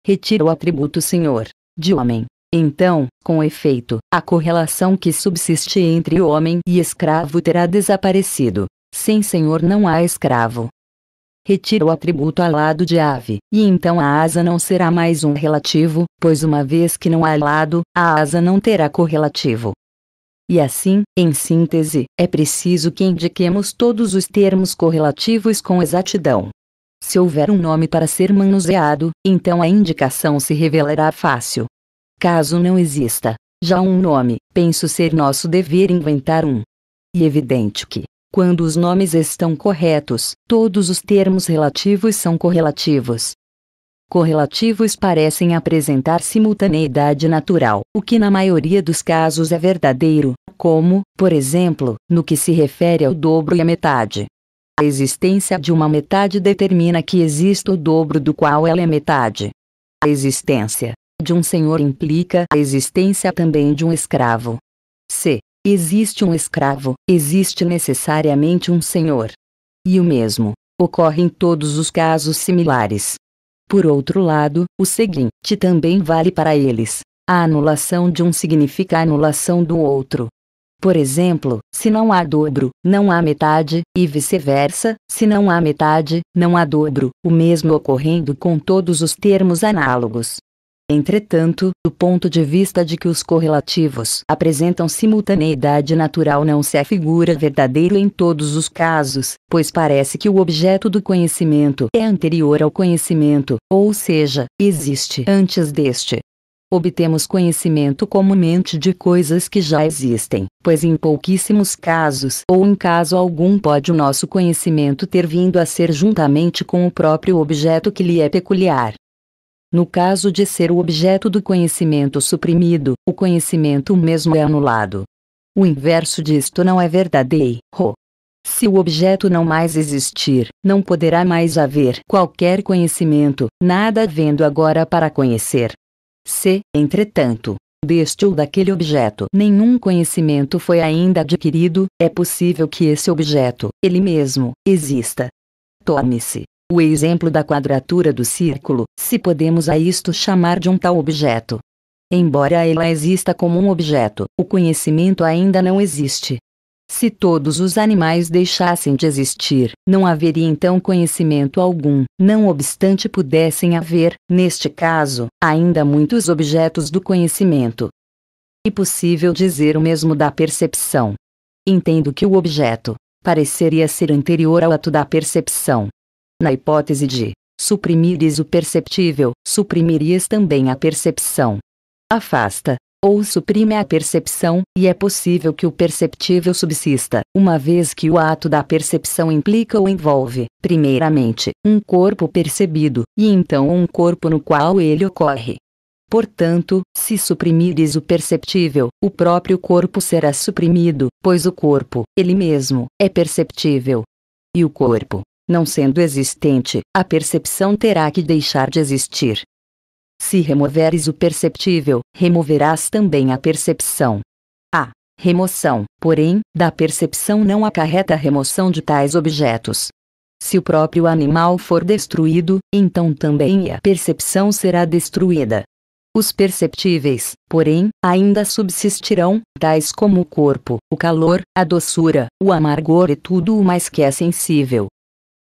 Retira o atributo senhor, de homem. Então, com efeito, a correlação que subsiste entre homem e escravo terá desaparecido. Sem senhor não há escravo, retira o atributo alado de ave, e então a asa não será mais um relativo, pois uma vez que não há alado, a asa não terá correlativo. E assim, em síntese, é preciso que indiquemos todos os termos correlativos com exatidão. Se houver um nome para ser manuseado, então a indicação se revelará fácil. Caso não exista já um nome, penso ser nosso dever inventar um. E evidente que, quando os nomes estão corretos, todos os termos relativos são correlativos. Correlativos parecem apresentar simultaneidade natural, o que na maioria dos casos é verdadeiro, como, por exemplo, no que se refere ao dobro e à metade. A existência de uma metade determina que exista o dobro do qual ela é metade. A existência de um senhor implica a existência também de um escravo. C. Existe um escravo, existe necessariamente um senhor. E o mesmo ocorre em todos os casos similares. Por outro lado, o seguinte também vale para eles: a anulação de um significa a anulação do outro. Por exemplo, se não há dobro, não há metade, e vice-versa, se não há metade, não há dobro, o mesmo ocorrendo com todos os termos análogos. Entretanto, do ponto de vista de que os correlativos apresentam simultaneidade natural não se afigura verdadeiro em todos os casos, pois parece que o objeto do conhecimento é anterior ao conhecimento, ou seja, existe antes deste. Obtemos conhecimento comumente de coisas que já existem, pois em pouquíssimos casos ou em caso algum pode o nosso conhecimento ter vindo a ser juntamente com o próprio objeto que lhe é peculiar. No caso de ser o objeto do conhecimento suprimido, o conhecimento mesmo é anulado. O inverso disto não é verdadeiro. Se o objeto não mais existir, não poderá mais haver qualquer conhecimento, nada havendo agora para conhecer. Se, entretanto, deste ou daquele objeto nenhum conhecimento foi ainda adquirido, é possível que esse objeto, ele mesmo, exista. tome se o exemplo da quadratura do círculo, se podemos a isto chamar de um tal objeto. Embora ela exista como um objeto, o conhecimento ainda não existe. Se todos os animais deixassem de existir, não haveria então conhecimento algum, não obstante pudessem haver, neste caso, ainda muitos objetos do conhecimento. E é possível dizer o mesmo da percepção. Entendo que o objeto pareceria ser anterior ao ato da percepção, na hipótese de suprimires o perceptível, suprimirias também a percepção. Afasta, ou suprime a percepção, e é possível que o perceptível subsista, uma vez que o ato da percepção implica ou envolve, primeiramente, um corpo percebido, e então um corpo no qual ele ocorre. Portanto, se suprimires o perceptível, o próprio corpo será suprimido, pois o corpo, ele mesmo, é perceptível. E o corpo, não sendo existente, a percepção terá que deixar de existir. Se removeres o perceptível, removerás também a percepção. A remoção, porém, da percepção não acarreta a remoção de tais objetos. Se o próprio animal for destruído, então também a percepção será destruída. Os perceptíveis, porém, ainda subsistirão, tais como o corpo, o calor, a doçura, o amargor e tudo o mais que é sensível.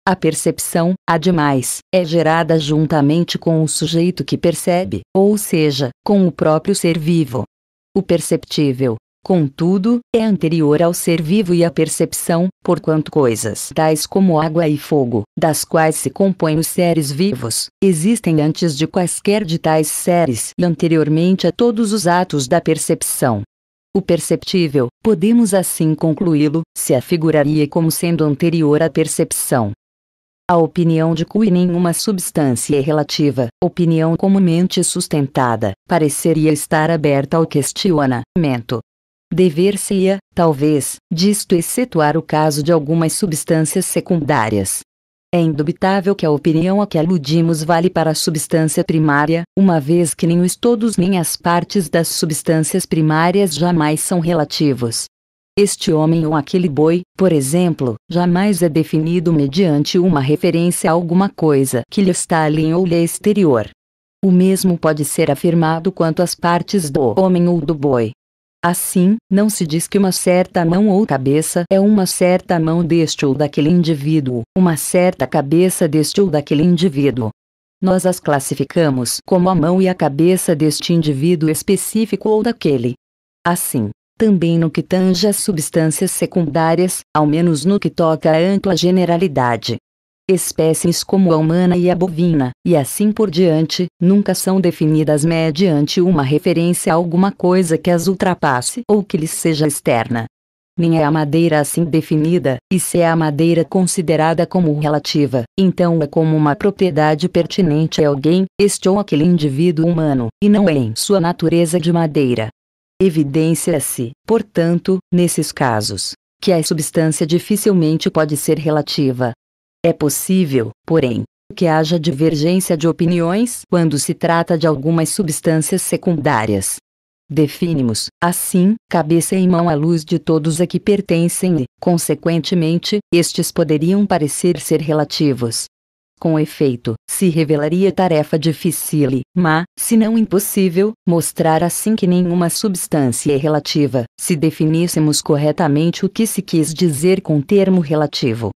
A percepção, ademais, é gerada juntamente com o sujeito que percebe, ou seja, com o próprio ser vivo. O perceptível, contudo, é anterior ao ser vivo e à percepção, porquanto coisas tais como água e fogo, das quais se compõem os seres vivos, existem antes de quaisquer de tais seres e anteriormente a todos os atos da percepção. O perceptível, podemos assim concluí-lo, se afiguraria como sendo anterior à percepção, a opinião de que nenhuma substância é relativa, opinião comumente sustentada, pareceria estar aberta ao questionamento. Dever-se-ia, talvez, disto excetuar o caso de algumas substâncias secundárias. É indubitável que a opinião a que aludimos vale para a substância primária, uma vez que nem os todos nem as partes das substâncias primárias jamais são relativos, este homem ou aquele boi, por exemplo, jamais é definido mediante uma referência a alguma coisa que lhe está além ou lhe é exterior. O mesmo pode ser afirmado quanto às partes do homem ou do boi. Assim, não se diz que uma certa mão ou cabeça é uma certa mão deste ou daquele indivíduo, uma certa cabeça deste ou daquele indivíduo. Nós as classificamos como a mão e a cabeça deste indivíduo específico ou daquele. Assim, também no que tange às substâncias secundárias, ao menos no que toca à ampla generalidade. Espécies como a humana e a bovina, e assim por diante, nunca são definidas mediante uma referência a alguma coisa que as ultrapasse ou que lhes seja externa. Nem é a madeira assim definida, e se é a madeira considerada como relativa, então é como uma propriedade pertinente a alguém, este ou aquele indivíduo humano, e não é em sua natureza de madeira. Evidência-se, portanto, nesses casos, que a substância dificilmente pode ser relativa. É possível, porém, que haja divergência de opiniões quando se trata de algumas substâncias secundárias. Definimos, assim, cabeça e mão à luz de todos a que pertencem e, consequentemente, estes poderiam parecer ser relativos, com efeito, se revelaria tarefa difícil, mas, se não impossível, mostrar assim que nenhuma substância é relativa, se definíssemos corretamente o que se quis dizer com termo relativo.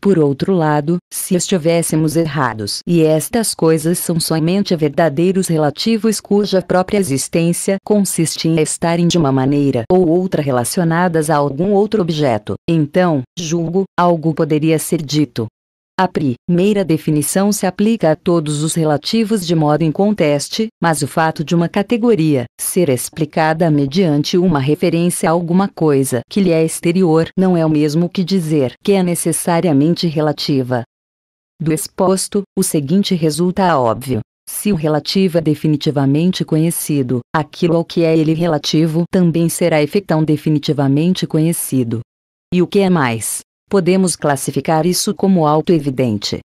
Por outro lado, se estivéssemos errados e estas coisas são somente verdadeiros relativos cuja própria existência consiste em estarem de uma maneira ou outra relacionadas a algum outro objeto, então, julgo, algo poderia ser dito, a primeira definição se aplica a todos os relativos de modo inconteste, mas o fato de uma categoria ser explicada mediante uma referência a alguma coisa que lhe é exterior não é o mesmo que dizer que é necessariamente relativa. Do exposto, o seguinte resulta óbvio. Se o relativo é definitivamente conhecido, aquilo ao que é ele relativo também será efetão definitivamente conhecido. E o que é mais, podemos classificar isso como auto-evidente.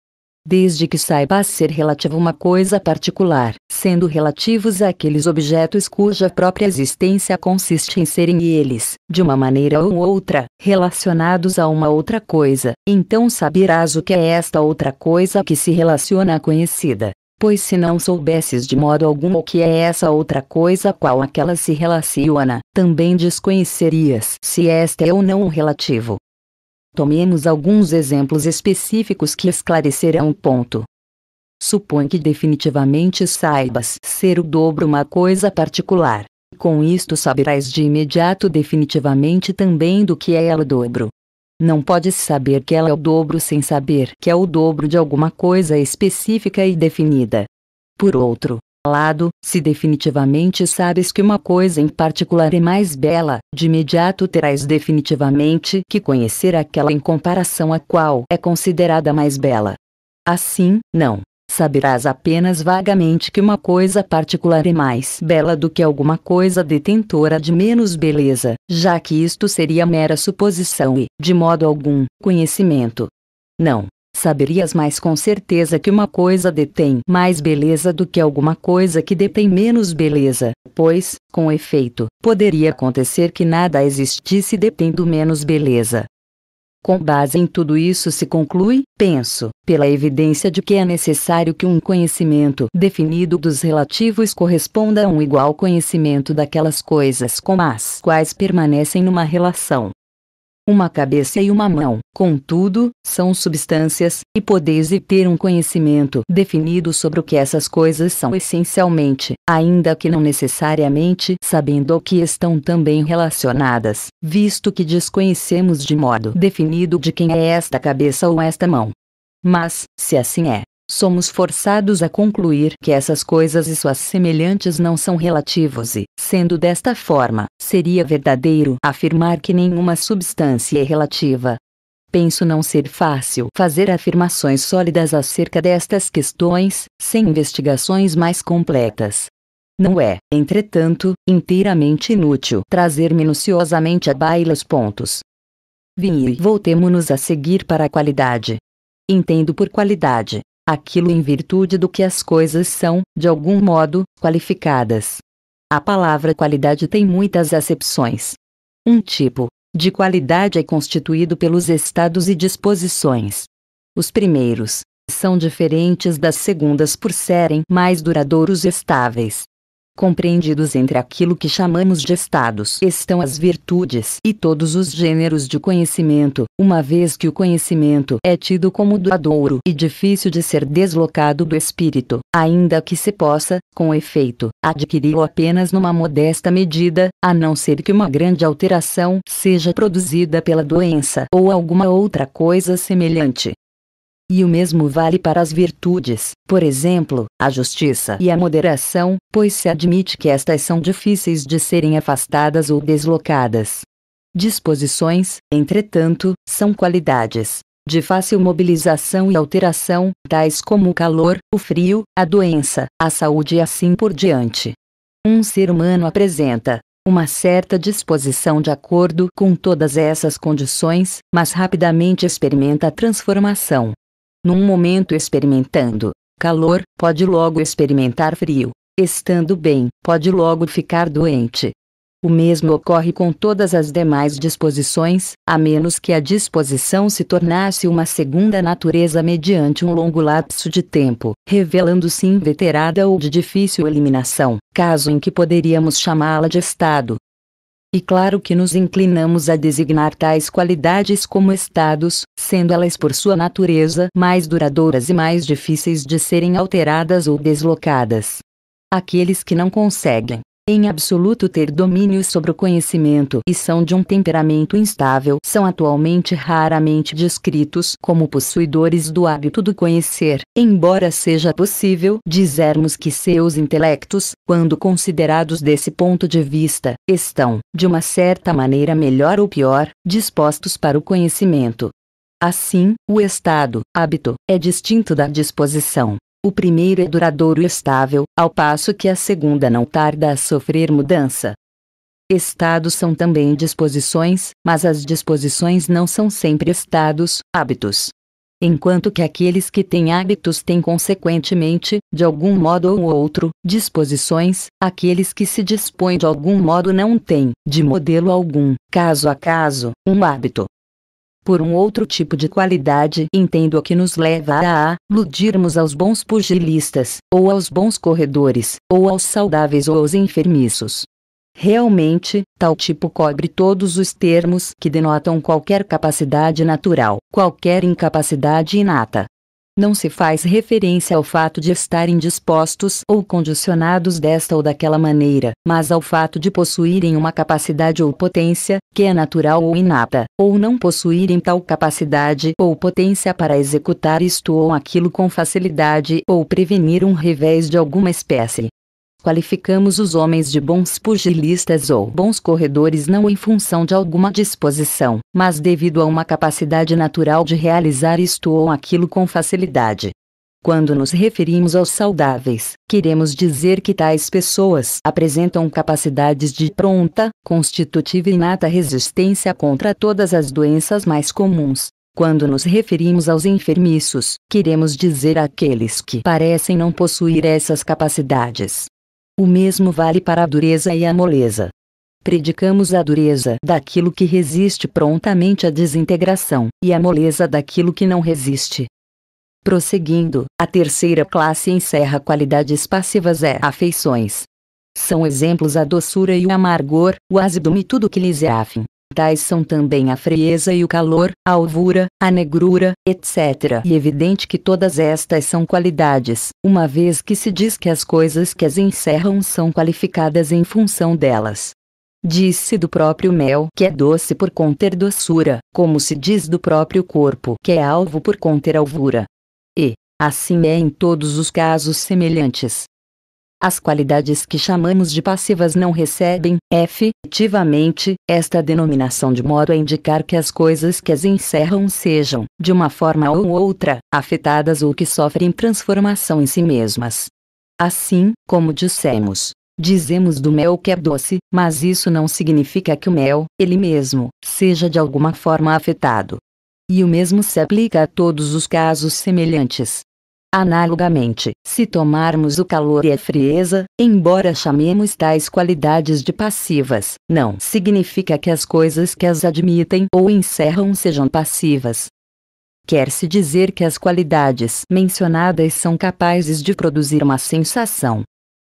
Desde que saiba ser relativo uma coisa particular, sendo relativos àqueles objetos cuja própria existência consiste em serem eles, de uma maneira ou outra, relacionados a uma outra coisa, então saberás o que é esta outra coisa que se relaciona à conhecida pois se não soubesses de modo algum o que é essa outra coisa qual aquela se relaciona, também desconhecerias se esta é ou não um relativo. Tomemos alguns exemplos específicos que esclarecerão o ponto. Supõe que definitivamente saibas ser o dobro uma coisa particular. Com isto saberás de imediato definitivamente também do que é ela o dobro. Não podes saber que ela é o dobro sem saber que é o dobro de alguma coisa específica e definida. Por outro, lado, se definitivamente sabes que uma coisa em particular é mais bela, de imediato terás definitivamente que conhecer aquela em comparação a qual é considerada mais bela. Assim, não. Saberás apenas vagamente que uma coisa particular é mais bela do que alguma coisa detentora de menos beleza, já que isto seria mera suposição e, de modo algum, conhecimento. Não, Saberias mais com certeza que uma coisa detém mais beleza do que alguma coisa que detém menos beleza, pois, com efeito, poderia acontecer que nada existisse detendo menos beleza. Com base em tudo isso se conclui, penso, pela evidência de que é necessário que um conhecimento definido dos relativos corresponda a um igual conhecimento daquelas coisas com as quais permanecem numa relação uma cabeça e uma mão. Contudo, são substâncias, e podeis ter um conhecimento definido sobre o que essas coisas são essencialmente, ainda que não necessariamente sabendo o que estão também relacionadas, visto que desconhecemos de modo definido de quem é esta cabeça ou esta mão. Mas, se assim é, somos forçados a concluir que essas coisas e suas semelhantes não são relativos e, sendo desta forma, seria verdadeiro afirmar que nenhuma substância é relativa. Penso não ser fácil fazer afirmações sólidas acerca destas questões, sem investigações mais completas. Não é, entretanto, inteiramente inútil trazer minuciosamente a baila os pontos. Vim e voltemo-nos a seguir para a qualidade. Entendo por qualidade aquilo em virtude do que as coisas são, de algum modo, qualificadas. A palavra qualidade tem muitas acepções. Um tipo de qualidade é constituído pelos estados e disposições. Os primeiros são diferentes das segundas por serem mais duradouros e estáveis. Compreendidos entre aquilo que chamamos de estados estão as virtudes e todos os gêneros de conhecimento, uma vez que o conhecimento é tido como doadouro e difícil de ser deslocado do espírito, ainda que se possa, com efeito, adquiri-lo apenas numa modesta medida, a não ser que uma grande alteração seja produzida pela doença ou alguma outra coisa semelhante. E o mesmo vale para as virtudes, por exemplo, a justiça e a moderação, pois se admite que estas são difíceis de serem afastadas ou deslocadas. Disposições, entretanto, são qualidades de fácil mobilização e alteração, tais como o calor, o frio, a doença, a saúde e assim por diante. Um ser humano apresenta, uma certa disposição de acordo com todas essas condições, mas rapidamente experimenta a transformação. Num momento experimentando calor, pode logo experimentar frio. Estando bem, pode logo ficar doente. O mesmo ocorre com todas as demais disposições, a menos que a disposição se tornasse uma segunda natureza mediante um longo lapso de tempo, revelando-se inveterada ou de difícil eliminação, caso em que poderíamos chamá-la de estado, e claro que nos inclinamos a designar tais qualidades como estados, sendo elas por sua natureza mais duradouras e mais difíceis de serem alteradas ou deslocadas. Aqueles que não conseguem em absoluto ter domínio sobre o conhecimento e são de um temperamento instável, são atualmente raramente descritos como possuidores do hábito do conhecer, embora seja possível dizermos que seus intelectos, quando considerados desse ponto de vista, estão, de uma certa maneira melhor ou pior, dispostos para o conhecimento. Assim, o estado, hábito, é distinto da disposição, o primeiro é duradouro e estável, ao passo que a segunda não tarda a sofrer mudança. Estados são também disposições, mas as disposições não são sempre estados, hábitos. Enquanto que aqueles que têm hábitos têm consequentemente, de algum modo ou outro, disposições, aqueles que se dispõem de algum modo não têm, de modelo algum, caso a caso, um hábito. Por um outro tipo de qualidade, entendo o que nos leva a aludirmos aos bons pugilistas, ou aos bons corredores, ou aos saudáveis ou aos enfermiços. Realmente, tal tipo cobre todos os termos que denotam qualquer capacidade natural, qualquer incapacidade inata, não se faz referência ao fato de estarem dispostos ou condicionados desta ou daquela maneira, mas ao fato de possuírem uma capacidade ou potência, que é natural ou inata, ou não possuírem tal capacidade ou potência para executar isto ou aquilo com facilidade ou prevenir um revés de alguma espécie, Qualificamos os homens de bons pugilistas ou bons corredores não em função de alguma disposição, mas devido a uma capacidade natural de realizar isto ou aquilo com facilidade. Quando nos referimos aos saudáveis, queremos dizer que tais pessoas apresentam capacidades de pronta, constitutiva e inata resistência contra todas as doenças mais comuns. Quando nos referimos aos enfermiços, queremos dizer aqueles que parecem não possuir essas capacidades, o mesmo vale para a dureza e a moleza. Predicamos a dureza daquilo que resiste prontamente à desintegração, e a moleza daquilo que não resiste. Prosseguindo, a terceira classe encerra qualidades passivas é afeições. São exemplos a doçura e o amargor, o azedume e tudo que lhes é afim, Tais são também a frieza e o calor, a alvura, a negrura, etc. E evidente que todas estas são qualidades, uma vez que se diz que as coisas que as encerram são qualificadas em função delas. Diz-se do próprio mel que é doce por conter doçura, como se diz do próprio corpo que é alvo por conter alvura. E, assim é em todos os casos semelhantes. As qualidades que chamamos de passivas não recebem, efetivamente, esta denominação de modo a indicar que as coisas que as encerram sejam, de uma forma ou outra, afetadas ou que sofrem transformação em si mesmas. Assim, como dissemos, dizemos do mel que é doce, mas isso não significa que o mel, ele mesmo, seja de alguma forma afetado. E o mesmo se aplica a todos os casos semelhantes. Analogamente, se tomarmos o calor e a frieza, embora chamemos tais qualidades de passivas, não significa que as coisas que as admitem ou encerram sejam passivas. Quer-se dizer que as qualidades mencionadas são capazes de produzir uma sensação.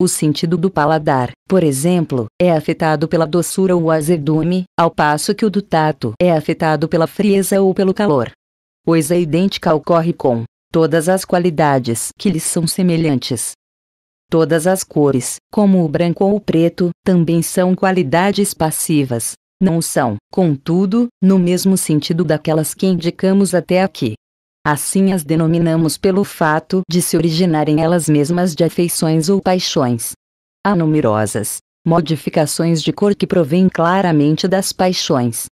O sentido do paladar, por exemplo, é afetado pela doçura ou azedume, ao passo que o do tato é afetado pela frieza ou pelo calor. Coisa é idêntica ocorre com todas as qualidades que lhes são semelhantes. Todas as cores, como o branco ou o preto, também são qualidades passivas, não são, contudo, no mesmo sentido daquelas que indicamos até aqui. Assim as denominamos pelo fato de se originarem elas mesmas de afeições ou paixões. Há numerosas modificações de cor que provêm claramente das paixões.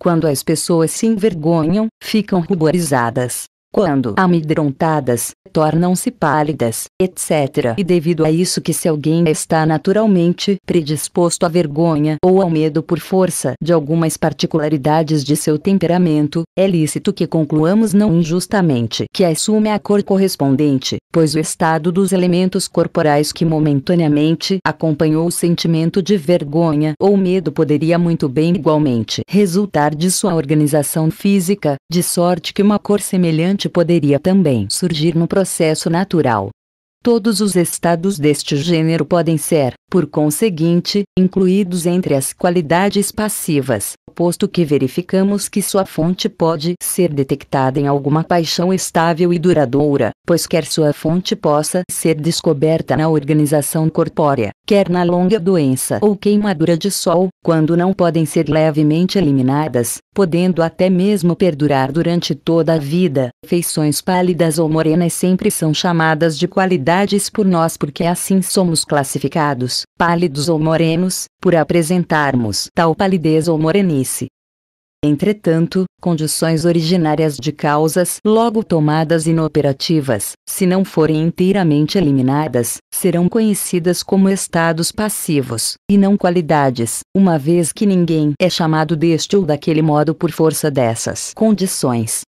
Quando as pessoas se envergonham, ficam ruborizadas, quando amedrontadas, tornam-se pálidas, etc. E devido a isso que se alguém está naturalmente predisposto à vergonha ou ao medo por força de algumas particularidades de seu temperamento, é lícito que concluamos não injustamente que assume a cor correspondente, pois o estado dos elementos corporais que momentaneamente acompanhou o sentimento de vergonha ou medo poderia muito bem igualmente resultar de sua organização física, de sorte que uma cor semelhante poderia também surgir no processo natural. Todos os estados deste gênero podem ser, por conseguinte, incluídos entre as qualidades passivas, posto que verificamos que sua fonte pode ser detectada em alguma paixão estável e duradoura, pois quer sua fonte possa ser descoberta na organização corpórea, quer na longa doença ou queimadura de sol, quando não podem ser levemente eliminadas, podendo até mesmo perdurar durante toda a vida, feições pálidas ou morenas sempre são chamadas de qualidades por nós porque assim somos classificados pálidos ou morenos, por apresentarmos tal palidez ou morenice. Entretanto, condições originárias de causas logo tomadas inoperativas, se não forem inteiramente eliminadas, serão conhecidas como estados passivos, e não qualidades, uma vez que ninguém é chamado deste ou daquele modo por força dessas condições.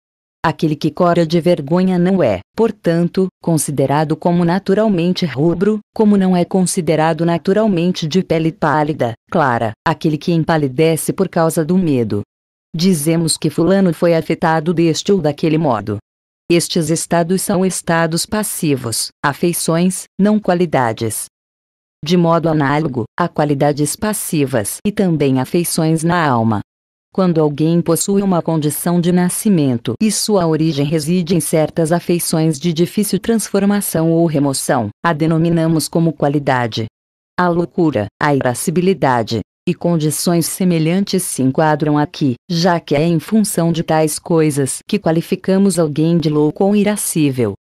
Aquele que cora de vergonha não é, portanto, considerado como naturalmente rubro, como não é considerado naturalmente de pele pálida, clara, aquele que empalidece por causa do medo. Dizemos que Fulano foi afetado deste ou daquele modo. Estes estados são estados passivos, afeições, não qualidades. De modo análogo, há qualidades passivas e também afeições na alma, quando alguém possui uma condição de nascimento e sua origem reside em certas afeições de difícil transformação ou remoção, a denominamos como qualidade. A loucura, a irascibilidade e condições semelhantes se enquadram aqui, já que é em função de tais coisas que qualificamos alguém de louco ou irascível.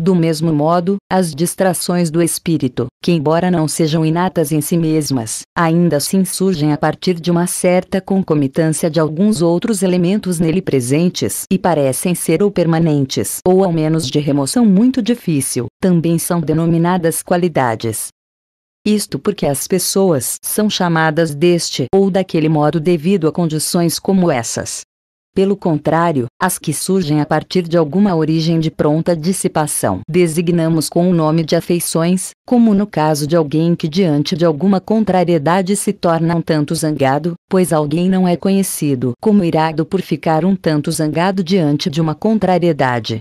Do mesmo modo, as distrações do espírito, que embora não sejam inatas em si mesmas, ainda assim surgem a partir de uma certa concomitância de alguns outros elementos nele presentes e parecem ser ou permanentes ou ao menos de remoção muito difícil, também são denominadas qualidades. Isto porque as pessoas são chamadas deste ou daquele modo devido a condições como essas, pelo contrário, as que surgem a partir de alguma origem de pronta dissipação, designamos com o nome de afeições, como no caso de alguém que diante de alguma contrariedade se torna um tanto zangado, pois alguém não é conhecido como irado por ficar um tanto zangado diante de uma contrariedade.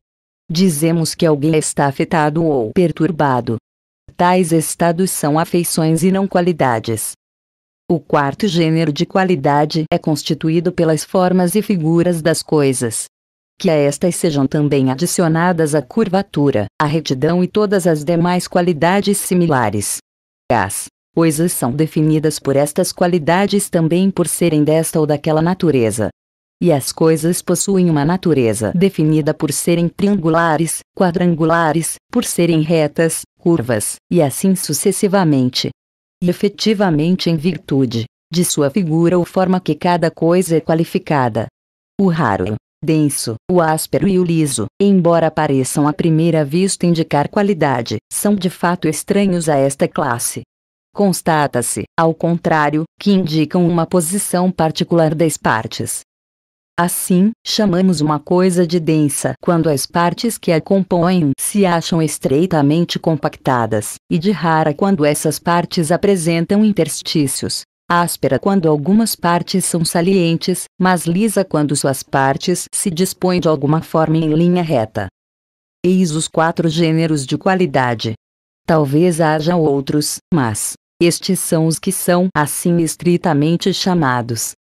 Dizemos que alguém está afetado ou perturbado. Tais estados são afeições e não qualidades. O quarto gênero de qualidade é constituído pelas formas e figuras das coisas. Que a estas sejam também adicionadas a curvatura, a retidão e todas as demais qualidades similares. As coisas são definidas por estas qualidades também por serem desta ou daquela natureza. E as coisas possuem uma natureza definida por serem triangulares, quadrangulares, por serem retas, curvas, e assim sucessivamente e efetivamente em virtude de sua figura ou forma que cada coisa é qualificada. O raro, denso, o áspero e o liso, embora pareçam à primeira vista indicar qualidade, são de fato estranhos a esta classe. Constata-se, ao contrário, que indicam uma posição particular das partes, Assim, chamamos uma coisa de densa quando as partes que a compõem se acham estreitamente compactadas, e de rara quando essas partes apresentam interstícios. Áspera quando algumas partes são salientes, mas lisa quando suas partes se dispõem de alguma forma em linha reta. Eis os quatro gêneros de qualidade. Talvez haja outros, mas estes são os que são assim estritamente chamados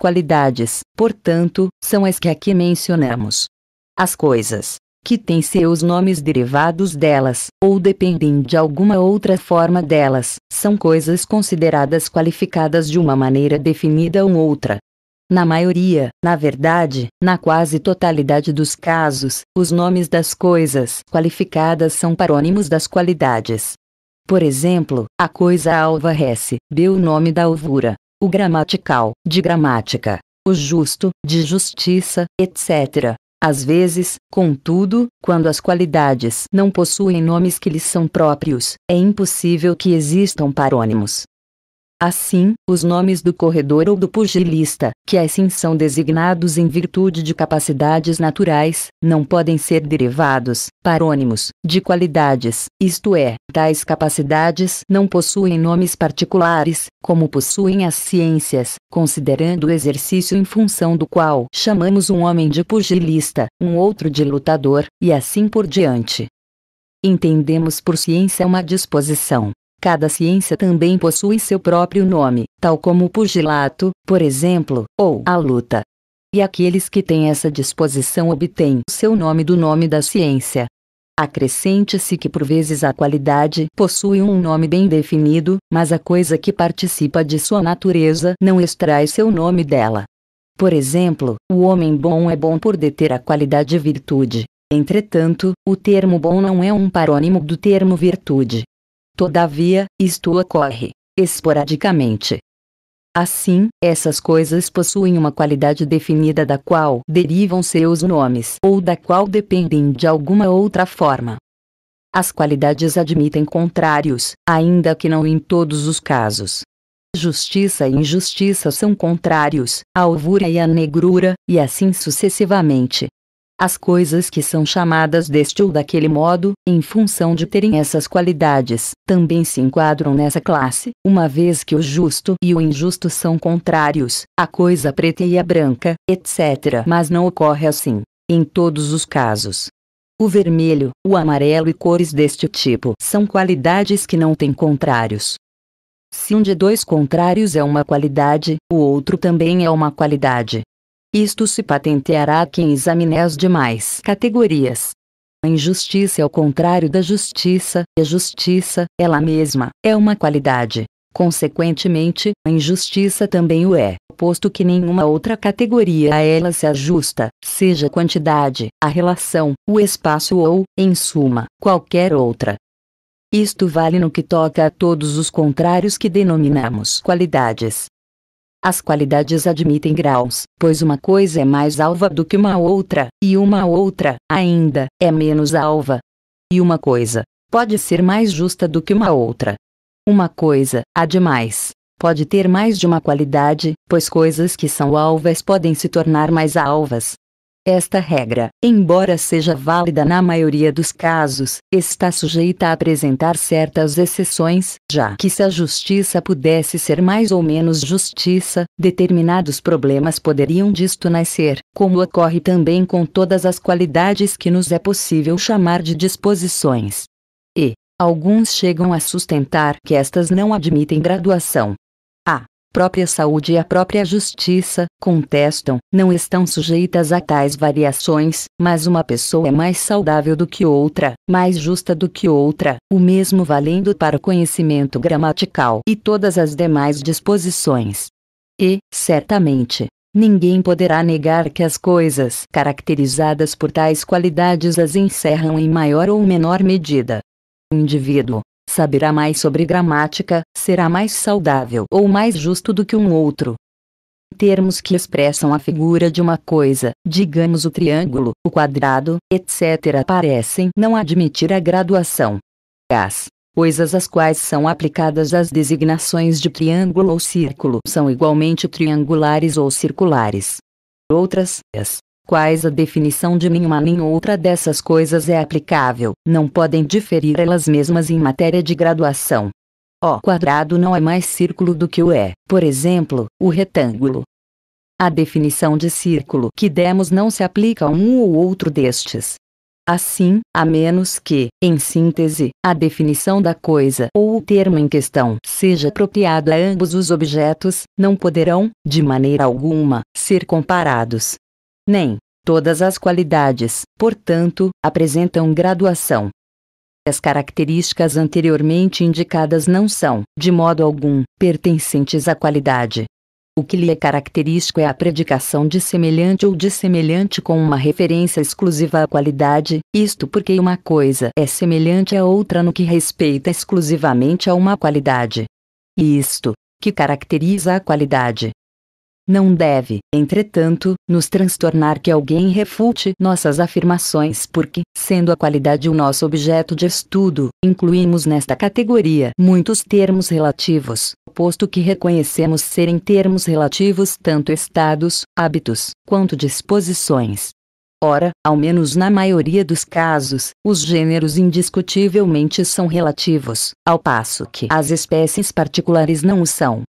qualidades, portanto, são as que aqui mencionamos. As coisas que têm seus nomes derivados delas, ou dependem de alguma outra forma delas, são coisas consideradas qualificadas de uma maneira definida ou outra. Na maioria, na verdade, na quase totalidade dos casos, os nomes das coisas qualificadas são parônimos das qualidades. Por exemplo, a coisa alva recebe deu o nome da alvura, o gramatical, de gramática, o justo, de justiça, etc. Às vezes, contudo, quando as qualidades não possuem nomes que lhes são próprios, é impossível que existam parônimos. Assim, os nomes do corredor ou do pugilista, que assim são designados em virtude de capacidades naturais, não podem ser derivados, parônimos, de qualidades, isto é, tais capacidades não possuem nomes particulares, como possuem as ciências, considerando o exercício em função do qual chamamos um homem de pugilista, um outro de lutador, e assim por diante. Entendemos por ciência uma disposição Cada ciência também possui seu próprio nome, tal como o pugilato, por exemplo, ou a luta. E aqueles que têm essa disposição obtêm seu nome do nome da ciência. Acrescente-se que por vezes a qualidade possui um nome bem definido, mas a coisa que participa de sua natureza não extrai seu nome dela. Por exemplo, o homem bom é bom por deter a qualidade virtude. Entretanto, o termo bom não é um parônimo do termo virtude. Todavia, isto ocorre esporadicamente. Assim, essas coisas possuem uma qualidade definida da qual derivam seus nomes ou da qual dependem de alguma outra forma. As qualidades admitem contrários, ainda que não em todos os casos. Justiça e injustiça são contrários, a alvura e a negrura, e assim sucessivamente, as coisas que são chamadas deste ou daquele modo, em função de terem essas qualidades, também se enquadram nessa classe, uma vez que o justo e o injusto são contrários, a coisa preta e a branca, etc. Mas não ocorre assim, em todos os casos. O vermelho, o amarelo e cores deste tipo são qualidades que não têm contrários. Se um de dois contrários é uma qualidade, o outro também é uma qualidade. Isto se patenteará a quem examine as demais categorias. A injustiça é o contrário da justiça, e a justiça, ela mesma, é uma qualidade. Consequentemente, a injustiça também o é, posto que nenhuma outra categoria a ela se ajusta, seja a quantidade, a relação, o espaço ou, em suma, qualquer outra. Isto vale no que toca a todos os contrários que denominamos qualidades, as qualidades admitem graus, pois uma coisa é mais alva do que uma outra, e uma outra, ainda, é menos alva. E uma coisa, pode ser mais justa do que uma outra. Uma coisa, ademais, pode ter mais de uma qualidade, pois coisas que são alvas podem se tornar mais alvas, esta regra, embora seja válida na maioria dos casos, está sujeita a apresentar certas exceções, já que se a justiça pudesse ser mais ou menos justiça, determinados problemas poderiam disto nascer, como ocorre também com todas as qualidades que nos é possível chamar de disposições. E, alguns chegam a sustentar que estas não admitem graduação, própria saúde e a própria justiça, contestam, não estão sujeitas a tais variações, mas uma pessoa é mais saudável do que outra, mais justa do que outra, o mesmo valendo para o conhecimento gramatical e todas as demais disposições. E, certamente, Ninguém poderá negar que as coisas caracterizadas por tais qualidades as encerram em maior ou menor medida. O indivíduo, saberá mais sobre gramática, será mais saudável ou mais justo do que um outro. Termos que expressam a figura de uma coisa, digamos o triângulo, o quadrado, etc., parecem não admitir a graduação. As coisas às quais são aplicadas as designações de triângulo ou círculo são igualmente triangulares ou circulares. Outras, as quais a definição de nenhuma nem outra dessas coisas é aplicável, não podem diferir elas mesmas em matéria de graduação. O quadrado não é mais círculo do que o é, por exemplo, o retângulo. A definição de círculo que demos não se aplica a um ou outro destes. Assim, a menos que, em síntese, a definição da coisa ou o termo em questão seja apropriado a ambos os objetos, não poderão, de maneira alguma, ser comparados, nem todas as qualidades, portanto, apresentam graduação. As características anteriormente indicadas não são, de modo algum, pertencentes à qualidade. O que lhe é característico é a predicação de semelhante ou de semelhante com uma referência exclusiva à qualidade, isto porque uma coisa é semelhante a outra no que respeita exclusivamente a uma qualidade. E isto, que caracteriza a qualidade, não deve, entretanto, nos transtornar que alguém refute nossas afirmações porque, sendo a qualidade o nosso objeto de estudo, incluímos nesta categoria muitos termos relativos, posto que reconhecemos serem termos relativos tanto estados, hábitos, quanto disposições. Ora, ao menos na maioria dos casos, os gêneros indiscutivelmente são relativos, ao passo que as espécies particulares não o são.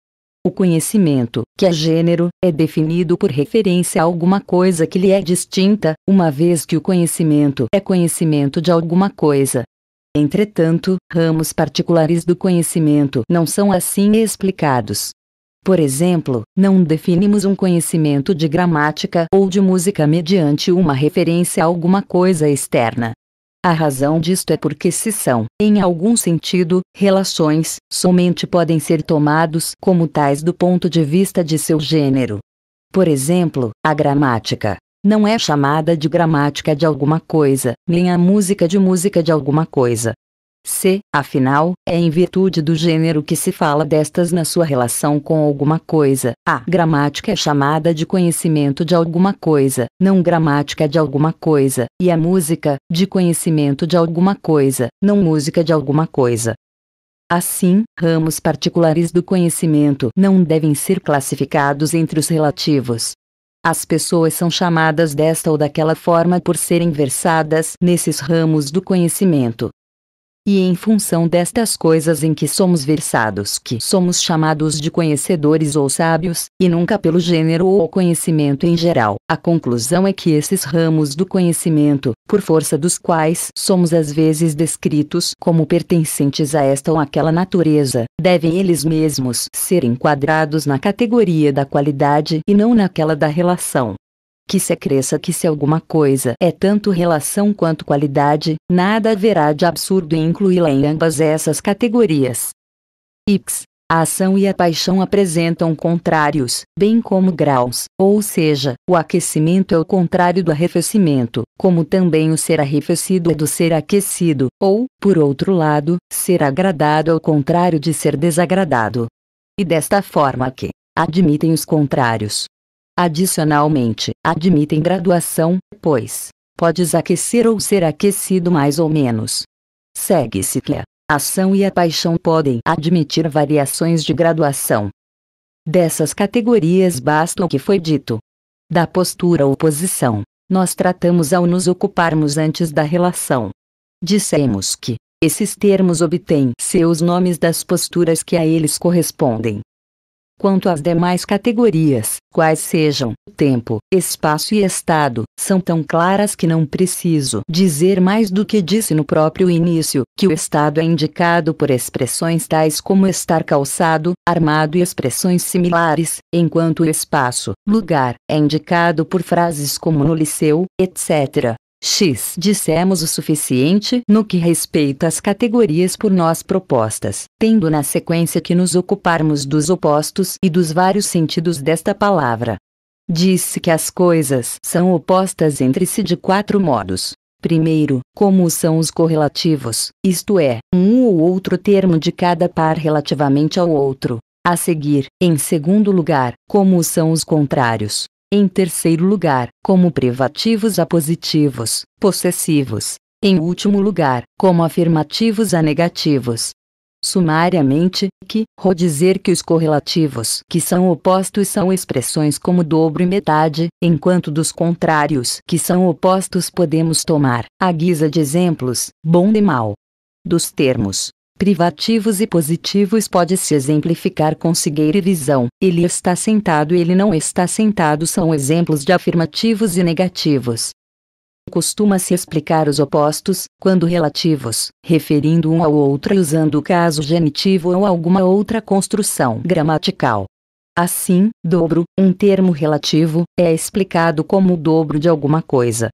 O conhecimento, que é gênero, é definido por referência a alguma coisa que lhe é distinta, uma vez que o conhecimento é conhecimento de alguma coisa. Entretanto, ramos particulares do conhecimento não são assim explicados. Por exemplo, não definimos um conhecimento de gramática ou de música mediante uma referência a alguma coisa externa. A razão disto é porque se são, em algum sentido, relações, somente podem ser tomados como tais do ponto de vista de seu gênero. Por exemplo, a gramática. Não é chamada de gramática de alguma coisa, nem a música de música de alguma coisa, se, afinal, é em virtude do gênero que se fala destas na sua relação com alguma coisa. A gramática é chamada de conhecimento de alguma coisa, não gramática de alguma coisa, e a música, de conhecimento de alguma coisa, não música de alguma coisa. Assim, ramos particulares do conhecimento não devem ser classificados entre os relativos. As pessoas são chamadas desta ou daquela forma por serem versadas nesses ramos do conhecimento e em função destas coisas em que somos versados que somos chamados de conhecedores ou sábios, e nunca pelo gênero ou conhecimento em geral. A conclusão é que esses ramos do conhecimento, por força dos quais somos às vezes descritos como pertencentes a esta ou aquela natureza, devem eles mesmos ser enquadrados na categoria da qualidade e não naquela da relação que se cresça que se alguma coisa é tanto relação quanto qualidade, nada haverá de absurdo em incluí-la em ambas essas categorias. X. A ação e a paixão apresentam contrários, bem como graus, ou seja, o aquecimento é o contrário do arrefecimento, como também o ser arrefecido é do ser aquecido, ou, por outro lado, ser agradado é o contrário de ser desagradado. E desta forma que admitem os contrários, Adicionalmente, admitem graduação, pois podes aquecer ou ser aquecido mais ou menos. Segue-se que a ação e a paixão podem admitir variações de graduação. Dessas categorias basta o que foi dito. Da postura ou posição, nós tratamos ao nos ocuparmos antes da relação. Dissemos que esses termos obtêm seus nomes das posturas que a eles correspondem quanto às demais categorias, quais sejam tempo, espaço e estado, são tão claras que não preciso dizer mais do que disse no próprio início, que o estado é indicado por expressões tais como estar calçado, armado e expressões similares, enquanto o espaço, lugar, é indicado por frases como no liceu, etc. X. Dissemos o suficiente no que respeita às categorias por nós propostas, tendo na sequência que nos ocuparmos dos opostos e dos vários sentidos desta palavra. Disse que as coisas são opostas entre si de quatro modos. Primeiro, como são os correlativos, isto é, um ou outro termo de cada par relativamente ao outro. A seguir, em segundo lugar, como são os contrários, em terceiro lugar, como privativos a positivos, possessivos. Em último lugar, como afirmativos a negativos. Sumariamente, que, ro dizer que os correlativos que são opostos são expressões como dobro e metade, enquanto dos contrários que são opostos podemos tomar, à guisa de exemplos, bom e mal. Dos termos privativos e positivos pode se exemplificar com cegueira e visão. Ele está sentado e ele não está sentado são exemplos de afirmativos e negativos. Costuma-se explicar os opostos, quando relativos, referindo um ao outro e usando o caso genitivo ou alguma outra construção gramatical. Assim, dobro, um termo relativo, é explicado como o dobro de alguma coisa,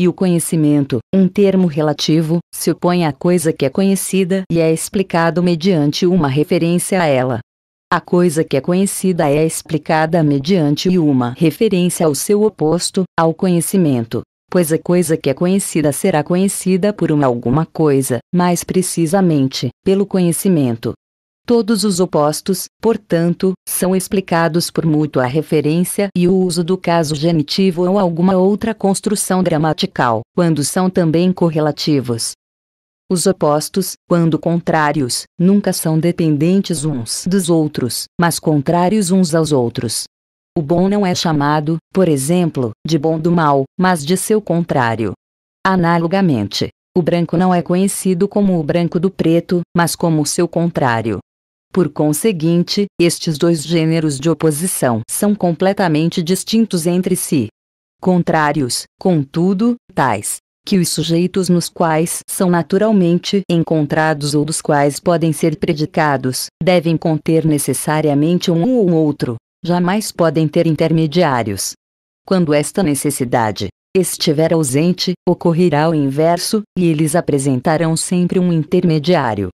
e o conhecimento, um termo relativo, se opõe à coisa que é conhecida e é explicado mediante uma referência a ela. A coisa que é conhecida é explicada mediante uma referência ao seu oposto, ao conhecimento. Pois a coisa que é conhecida será conhecida por uma alguma coisa, mais precisamente, pelo conhecimento. Todos os opostos, portanto, são explicados por mútua referência e o uso do caso genitivo ou alguma outra construção gramatical, quando são também correlativos. Os opostos, quando contrários, nunca são dependentes uns dos outros, mas contrários uns aos outros. O bom não é chamado, por exemplo, de bom do mal, mas de seu contrário. Analogamente, o branco não é conhecido como o branco do preto, mas como seu contrário. Por conseguinte, estes dois gêneros de oposição são completamente distintos entre si. Contrários, contudo, tais que os sujeitos nos quais são naturalmente encontrados ou dos quais podem ser predicados, devem conter necessariamente um ou outro, jamais podem ter intermediários. Quando esta necessidade estiver ausente, ocorrerá o inverso, e eles apresentarão sempre um intermediário.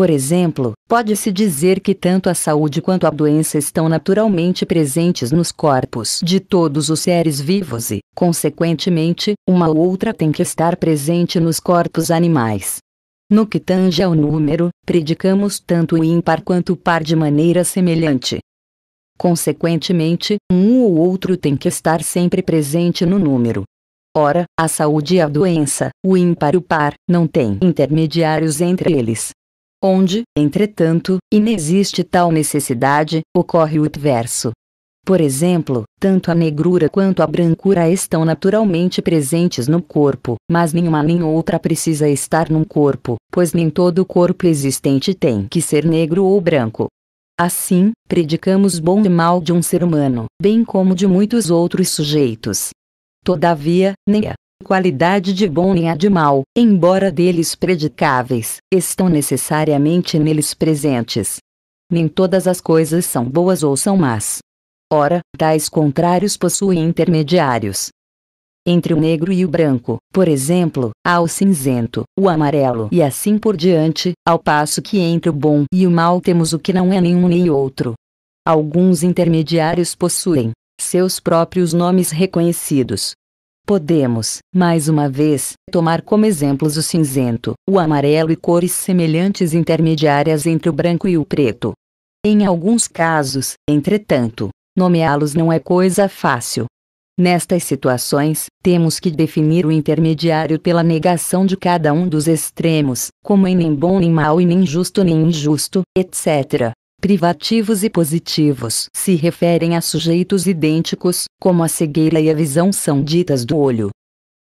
Por exemplo, pode-se dizer que tanto a saúde quanto a doença estão naturalmente presentes nos corpos de todos os seres vivos e, consequentemente, uma ou outra tem que estar presente nos corpos animais. No que tange ao número, predicamos tanto o ímpar quanto o par de maneira semelhante. Consequentemente, um ou outro tem que estar sempre presente no número. Ora, a saúde e a doença, o ímpar e o par, não têm intermediários entre eles onde, entretanto, inexiste tal necessidade, ocorre o adverso. Por exemplo, tanto a negrura quanto a brancura estão naturalmente presentes no corpo, mas nenhuma nem outra precisa estar num corpo, pois nem todo corpo existente tem que ser negro ou branco. Assim, predicamos bom e mal de um ser humano, bem como de muitos outros sujeitos. Todavia, nem a qualidade de bom nem a de mal, embora deles predicáveis, estão necessariamente neles presentes. Nem todas as coisas são boas ou são más. Ora, tais contrários possuem intermediários. Entre o negro e o branco, por exemplo, há o cinzento, o amarelo e assim por diante, ao passo que entre o bom e o mal temos o que não é nenhum nem outro. Alguns intermediários possuem seus próprios nomes reconhecidos, Podemos, mais uma vez, tomar como exemplos o cinzento, o amarelo e cores semelhantes intermediárias entre o branco e o preto. Em alguns casos, entretanto, nomeá-los não é coisa fácil. Nestas situações, temos que definir o intermediário pela negação de cada um dos extremos, como em nem bom nem mal e nem justo nem injusto, etc. Privativos e positivos se referem a sujeitos idênticos, como a cegueira e a visão são ditas do olho.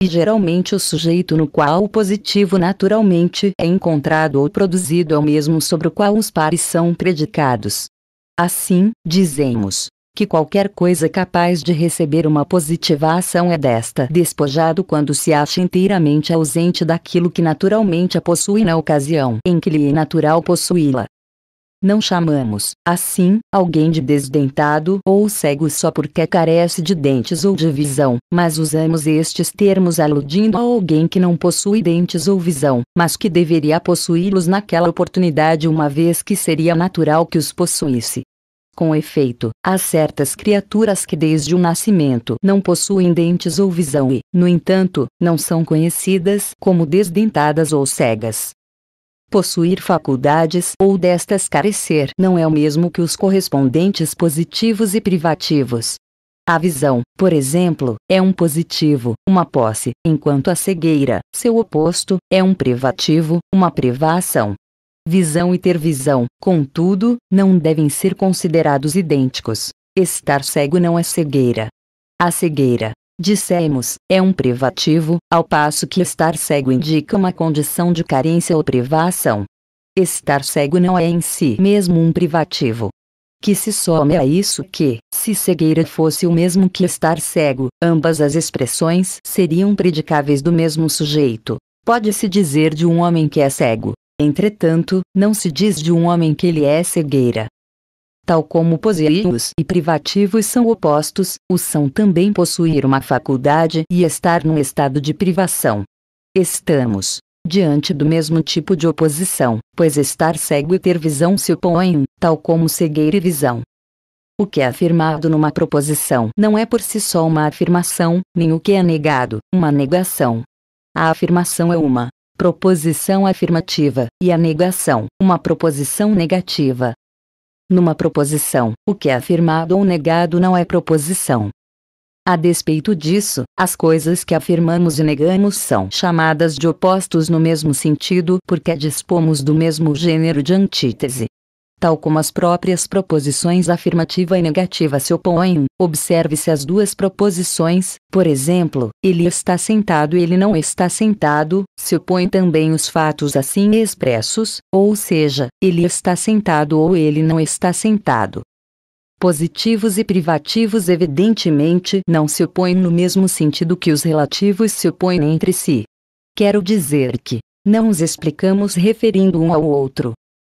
E geralmente o sujeito no qual o positivo naturalmente é encontrado ou produzido é o mesmo sobre o qual os pares são predicados. Assim, dizemos que qualquer coisa capaz de receber uma positivação é desta despojado quando se acha inteiramente ausente daquilo que naturalmente a possui na ocasião em que lhe é natural possuí-la. Não chamamos, assim, alguém de desdentado ou cego só porque carece de dentes ou de visão, mas usamos estes termos aludindo a alguém que não possui dentes ou visão, mas que deveria possuí-los naquela oportunidade uma vez que seria natural que os possuísse. Com efeito, há certas criaturas que desde o nascimento não possuem dentes ou visão e, no entanto, não são conhecidas como desdentadas ou cegas possuir faculdades ou destas carecer não é o mesmo que os correspondentes positivos e privativos. A visão, por exemplo, é um positivo, uma posse, enquanto a cegueira, seu oposto, é um privativo, uma privação. Visão e ter visão, contudo, não devem ser considerados idênticos. Estar cego não é cegueira. A cegueira, dissemos, é um privativo, ao passo que estar cego indica uma condição de carência ou privação. Estar cego não é em si mesmo um privativo. Que se some a isso que, se cegueira fosse o mesmo que estar cego, ambas as expressões seriam predicáveis do mesmo sujeito. Pode-se dizer de um homem que é cego. Entretanto, não se diz de um homem que ele é cegueira tal como possuí e privativos são opostos, o são também possuir uma faculdade e estar num estado de privação. Estamos diante do mesmo tipo de oposição, pois estar cego e ter visão se opõem, tal como cegueira e visão. O que é afirmado numa proposição não é por si só uma afirmação, nem o que é negado, uma negação. A afirmação é uma proposição afirmativa, e a negação, uma proposição negativa. Numa proposição, o que é afirmado ou negado não é proposição. A despeito disso, as coisas que afirmamos e negamos são chamadas de opostos no mesmo sentido porque dispomos do mesmo gênero de antítese tal como as próprias proposições afirmativa e negativa se opõem. Observe-se as duas proposições, por exemplo, ele está sentado e ele não está sentado, se opõem também os fatos assim expressos, ou seja, ele está sentado ou ele não está sentado. Positivos e privativos evidentemente não se opõem no mesmo sentido que os relativos se opõem entre si. Quero dizer que, não os explicamos referindo um ao outro.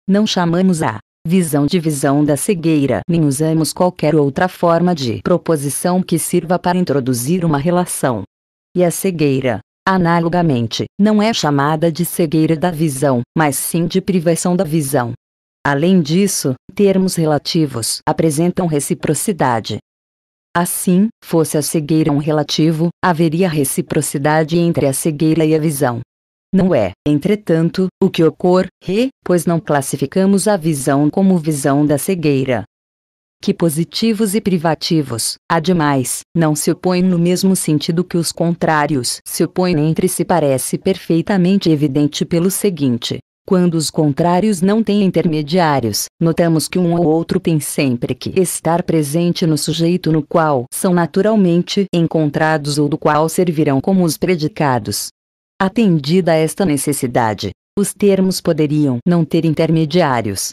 Não chamamos a visão de visão da cegueira, nem usamos qualquer outra forma de proposição que sirva para introduzir uma relação. E a cegueira, analogamente, não é chamada de cegueira da visão, mas sim de privação da visão. Além disso, termos relativos apresentam reciprocidade. Assim, fosse a cegueira um relativo, haveria reciprocidade entre a cegueira e a visão. Não é, entretanto, o que ocorre, pois não classificamos a visão como visão da cegueira. Que positivos e privativos, ademais, não se opõem no mesmo sentido que os contrários se opõem entre si parece perfeitamente evidente pelo seguinte: quando os contrários não têm intermediários, notamos que um ou outro tem sempre que estar presente no sujeito no qual são naturalmente encontrados ou do qual servirão como os predicados. Atendida esta necessidade, os termos poderiam não ter intermediários.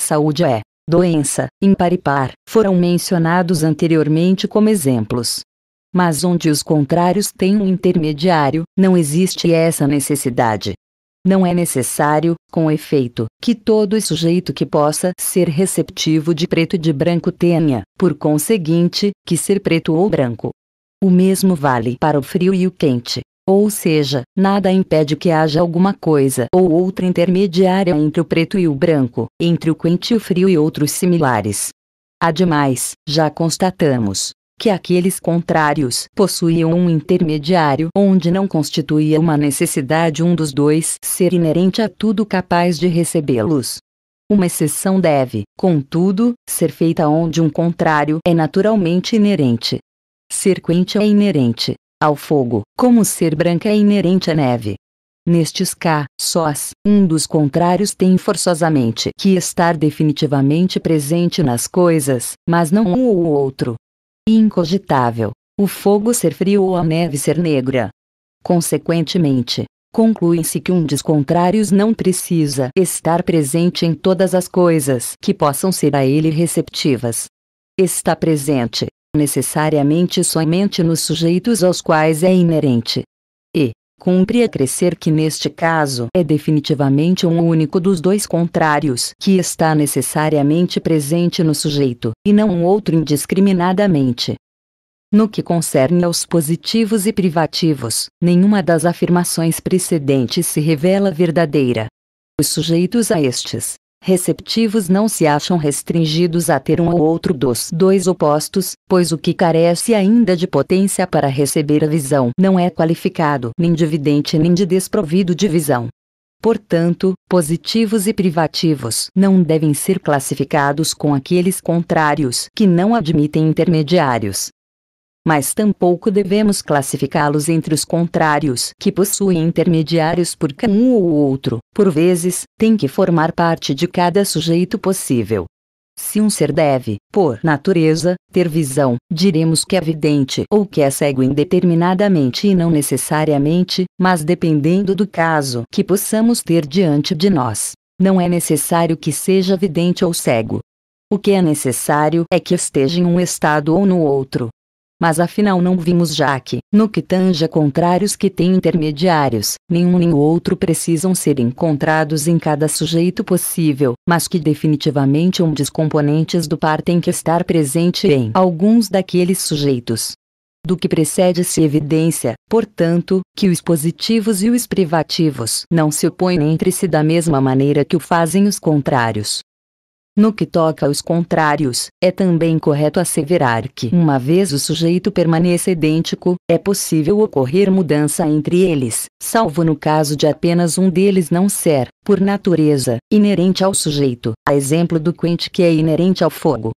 Saúde é, doença, imparipar, foram mencionados anteriormente como exemplos. Mas onde os contrários têm um intermediário, não existe essa necessidade. Não é necessário, com efeito, que todo sujeito que possa ser receptivo de preto e de branco tenha, por conseguinte, que ser preto ou branco. O mesmo vale para o frio e o quente, ou seja, nada impede que haja alguma coisa ou outra intermediária entre o preto e o branco, entre o quente e o frio e outros similares. Ademais, já constatamos que aqueles contrários possuíam um intermediário onde não constituía uma necessidade um dos dois ser inerente a tudo capaz de recebê-los. Uma exceção deve, contudo, ser feita onde um contrário é naturalmente inerente. Ser quente é inerente, ao fogo, como ser branca é inerente à neve. Nestes cá, sós, um dos contrários tem forçosamente que estar definitivamente presente nas coisas, mas não um ou outro. Incogitável. O fogo ser frio ou a neve ser negra. Consequentemente, conclui-se que um dos contrários não precisa estar presente em todas as coisas que possam ser a ele receptivas. Está presente, necessariamente somente nos sujeitos aos quais é inerente. E, cumpre acrescer que neste caso é definitivamente um único dos dois contrários que está necessariamente presente no sujeito, e não um outro indiscriminadamente. No que concerne aos positivos e privativos, nenhuma das afirmações precedentes se revela verdadeira. Os sujeitos a estes, receptivos não se acham restringidos a ter um ou outro dos dois opostos, pois o que carece ainda de potência para receber a visão não é qualificado nem de vidente nem de desprovido de visão. Portanto, positivos e privativos não devem ser classificados com aqueles contrários que não admitem intermediários mas tampouco devemos classificá-los entre os contrários que possuem intermediários porque um ou outro, por vezes, tem que formar parte de cada sujeito possível. Se um ser deve, por natureza, ter visão, diremos que é vidente ou que é cego indeterminadamente e não necessariamente, mas dependendo do caso que possamos ter diante de nós. Não é necessário que seja vidente ou cego. O que é necessário é que esteja em um estado ou no outro, mas afinal não vimos já que, no que tanja contrários que têm intermediários, nenhum nem outro precisam ser encontrados em cada sujeito possível, mas que definitivamente um dos componentes do par tem que estar presente em alguns daqueles sujeitos. Do que precede se evidência, portanto, que os positivos e os privativos não se opõem entre si da mesma maneira que o fazem os contrários. No que toca aos contrários, é também correto asseverar que, uma vez o sujeito permaneça idêntico, é possível ocorrer mudança entre eles, salvo no caso de apenas um deles não ser, por natureza, inerente ao sujeito, a exemplo do quente que é inerente ao fogo.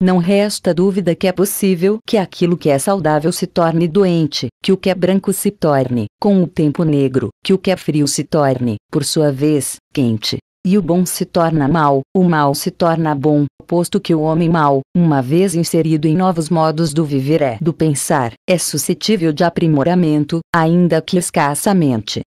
Não resta dúvida que é possível que aquilo que é saudável se torne doente, que o que é branco se torne, com o tempo negro, que o que é frio se torne, por sua vez, quente, e o bom se torna mal, o mal se torna bom, posto que o homem mal, uma vez inserido em novos modos do viver é do pensar, é suscetível de aprimoramento, ainda que escassamente.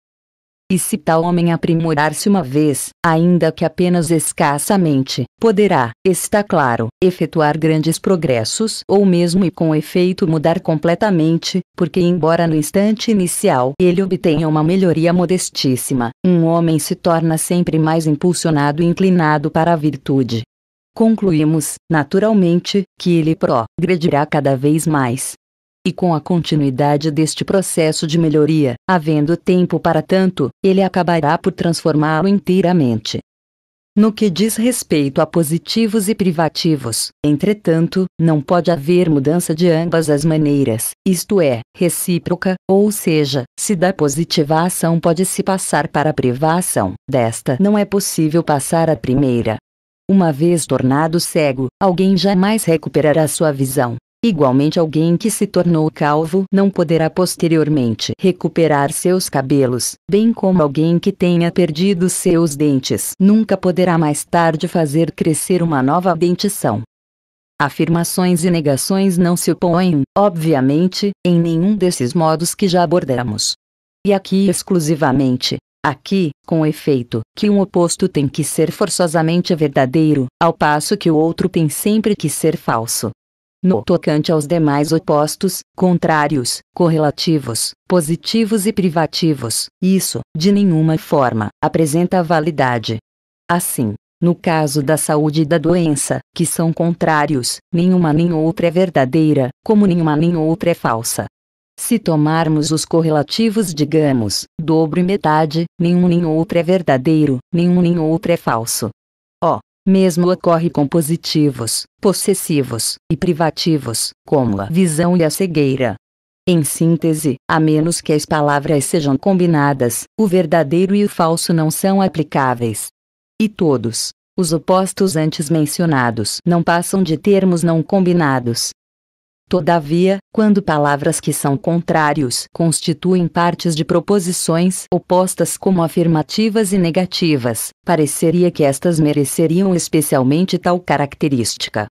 E se tal homem aprimorar-se uma vez, ainda que apenas escassamente, poderá, está claro, efetuar grandes progressos ou mesmo e com efeito mudar completamente, porque embora no instante inicial ele obtenha uma melhoria modestíssima, um homem se torna sempre mais impulsionado e inclinado para a virtude. Concluímos, naturalmente, que ele progredirá cada vez mais, e com a continuidade deste processo de melhoria, havendo tempo para tanto, ele acabará por transformá-lo inteiramente. No que diz respeito a positivos e privativos, entretanto, não pode haver mudança de ambas as maneiras, isto é, recíproca, ou seja, se da positiva ação pode se passar para a privação, desta não é possível passar à primeira. Uma vez tornado cego, alguém jamais recuperará sua visão. Igualmente, alguém que se tornou calvo não poderá posteriormente recuperar seus cabelos, bem como alguém que tenha perdido seus dentes nunca poderá mais tarde fazer crescer uma nova dentição. Afirmações e negações não se opõem, obviamente, em nenhum desses modos que já abordamos. E aqui exclusivamente, aqui, com efeito, que um oposto tem que ser forçosamente verdadeiro, ao passo que o outro tem sempre que ser falso, no tocante aos demais opostos, contrários, correlativos, positivos e privativos, isso, de nenhuma forma, apresenta validade. Assim, no caso da saúde e da doença, que são contrários, nenhuma nem outra é verdadeira, como nenhuma nem outra é falsa. Se tomarmos os correlativos, digamos, dobro e metade, nenhum nem outro é verdadeiro, nenhum nem outro é falso. Ó, mesmo ocorre com positivos, possessivos e privativos, como a visão e a cegueira. Em síntese, a menos que as palavras sejam combinadas, o verdadeiro e o falso não são aplicáveis. E todos os opostos antes mencionados não passam de termos não combinados. Todavia, quando palavras que são contrários constituem partes de proposições opostas como afirmativas e negativas, pareceria que estas mereceriam especialmente tal característica.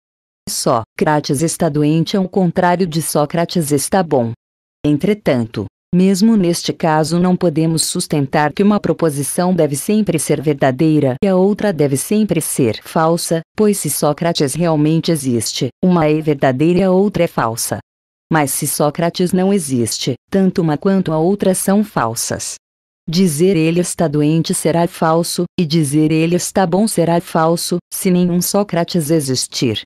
Só, Crates está doente é o contrário de Sócrates está bom. Entretanto, mesmo neste caso, não podemos sustentar que uma proposição deve sempre ser verdadeira e a outra deve sempre ser falsa, pois se Sócrates realmente existe, uma é verdadeira e a outra é falsa. Mas se Sócrates não existe, tanto uma quanto a outra são falsas. Dizer ele está doente será falso, e dizer ele está bom será falso, se nenhum Sócrates existir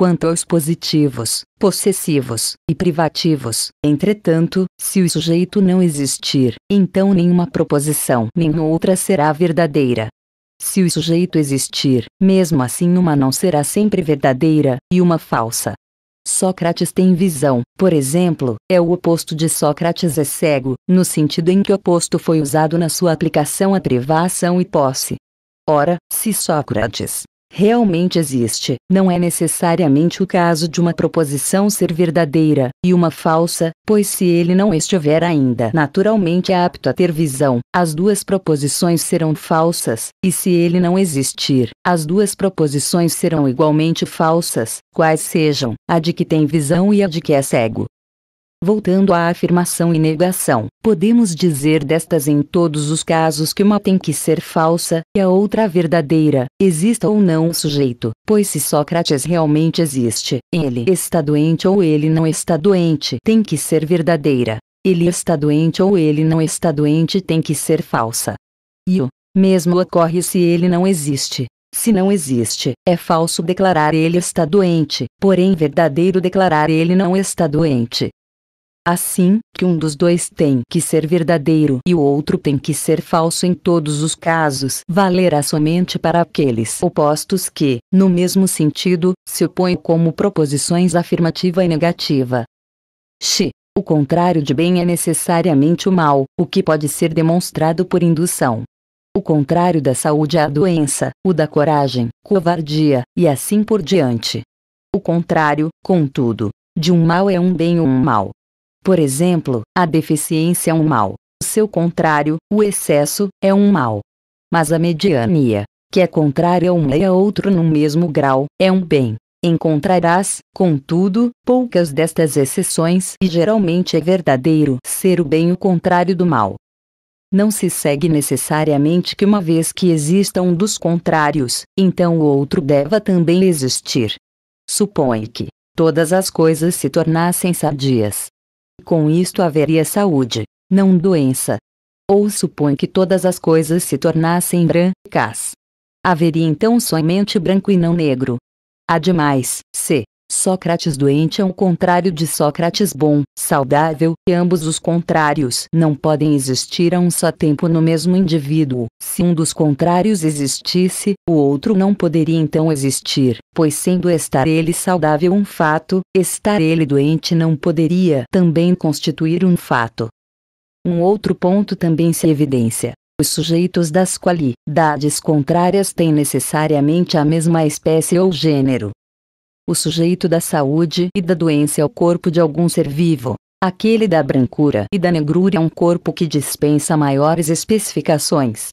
quanto aos positivos, possessivos e privativos. Entretanto, se o sujeito não existir, então nenhuma proposição nenhuma outra será verdadeira. Se o sujeito existir, mesmo assim uma não será sempre verdadeira, e uma falsa. Sócrates tem visão, por exemplo, é o oposto de Sócrates é cego, no sentido em que o oposto foi usado na sua aplicação à privação e posse. Ora, se Sócrates realmente existe. Não é necessariamente o caso de uma proposição ser verdadeira e uma falsa, pois se ele não estiver ainda naturalmente apto a ter visão, as duas proposições serão falsas, e se ele não existir, as duas proposições serão igualmente falsas, quais sejam, a de que tem visão e a de que é cego. Voltando à afirmação e negação, podemos dizer destas em todos os casos que uma tem que ser falsa e a outra verdadeira, exista ou não o sujeito, pois se Sócrates realmente existe, ele está doente ou ele não está doente, tem que ser verdadeira. Ele está doente ou ele não está doente, tem que ser falsa. E o mesmo ocorre se ele não existe, se não existe, é falso declarar ele está doente, porém verdadeiro declarar ele não está doente. Assim, que um dos dois tem que ser verdadeiro e o outro tem que ser falso em todos os casos, valerá somente para aqueles opostos que, no mesmo sentido, se opõem como proposições afirmativa e negativa. X. O contrário de bem é necessariamente o mal, o que pode ser demonstrado por indução. O contrário da saúde é a doença, o da coragem, covardia, e assim por diante. O contrário, contudo, de um mal é um bem ou um mal. Por exemplo, a deficiência é um mal. Seu contrário, o excesso, é um mal. Mas a mediania, que é contrária a um e a outro no mesmo grau, é um bem. Encontrarás, contudo, poucas destas exceções e geralmente é verdadeiro ser o bem o contrário do mal. Não se segue necessariamente que uma vez que exista um dos contrários, então o outro deva também existir. Supõe que todas as coisas se tornassem sadias, com isto haveria saúde, não doença. Ou supõe que todas as coisas se tornassem brancas. Haveria então somente branco e não negro. Ademais, se Sócrates doente é o contrário de Sócrates bom, saudável, e ambos os contrários não podem existir a um só tempo no mesmo indivíduo. Se um dos contrários existisse, o outro não poderia então existir, pois sendo estar ele saudável um fato, estar ele doente não poderia também constituir um fato. Um outro ponto também se evidencia. Os sujeitos das qualidades contrárias têm necessariamente a mesma espécie ou gênero, o sujeito da saúde e da doença é o corpo de algum ser vivo. Aquele da brancura e da negrura é um corpo que dispensa maiores especificações.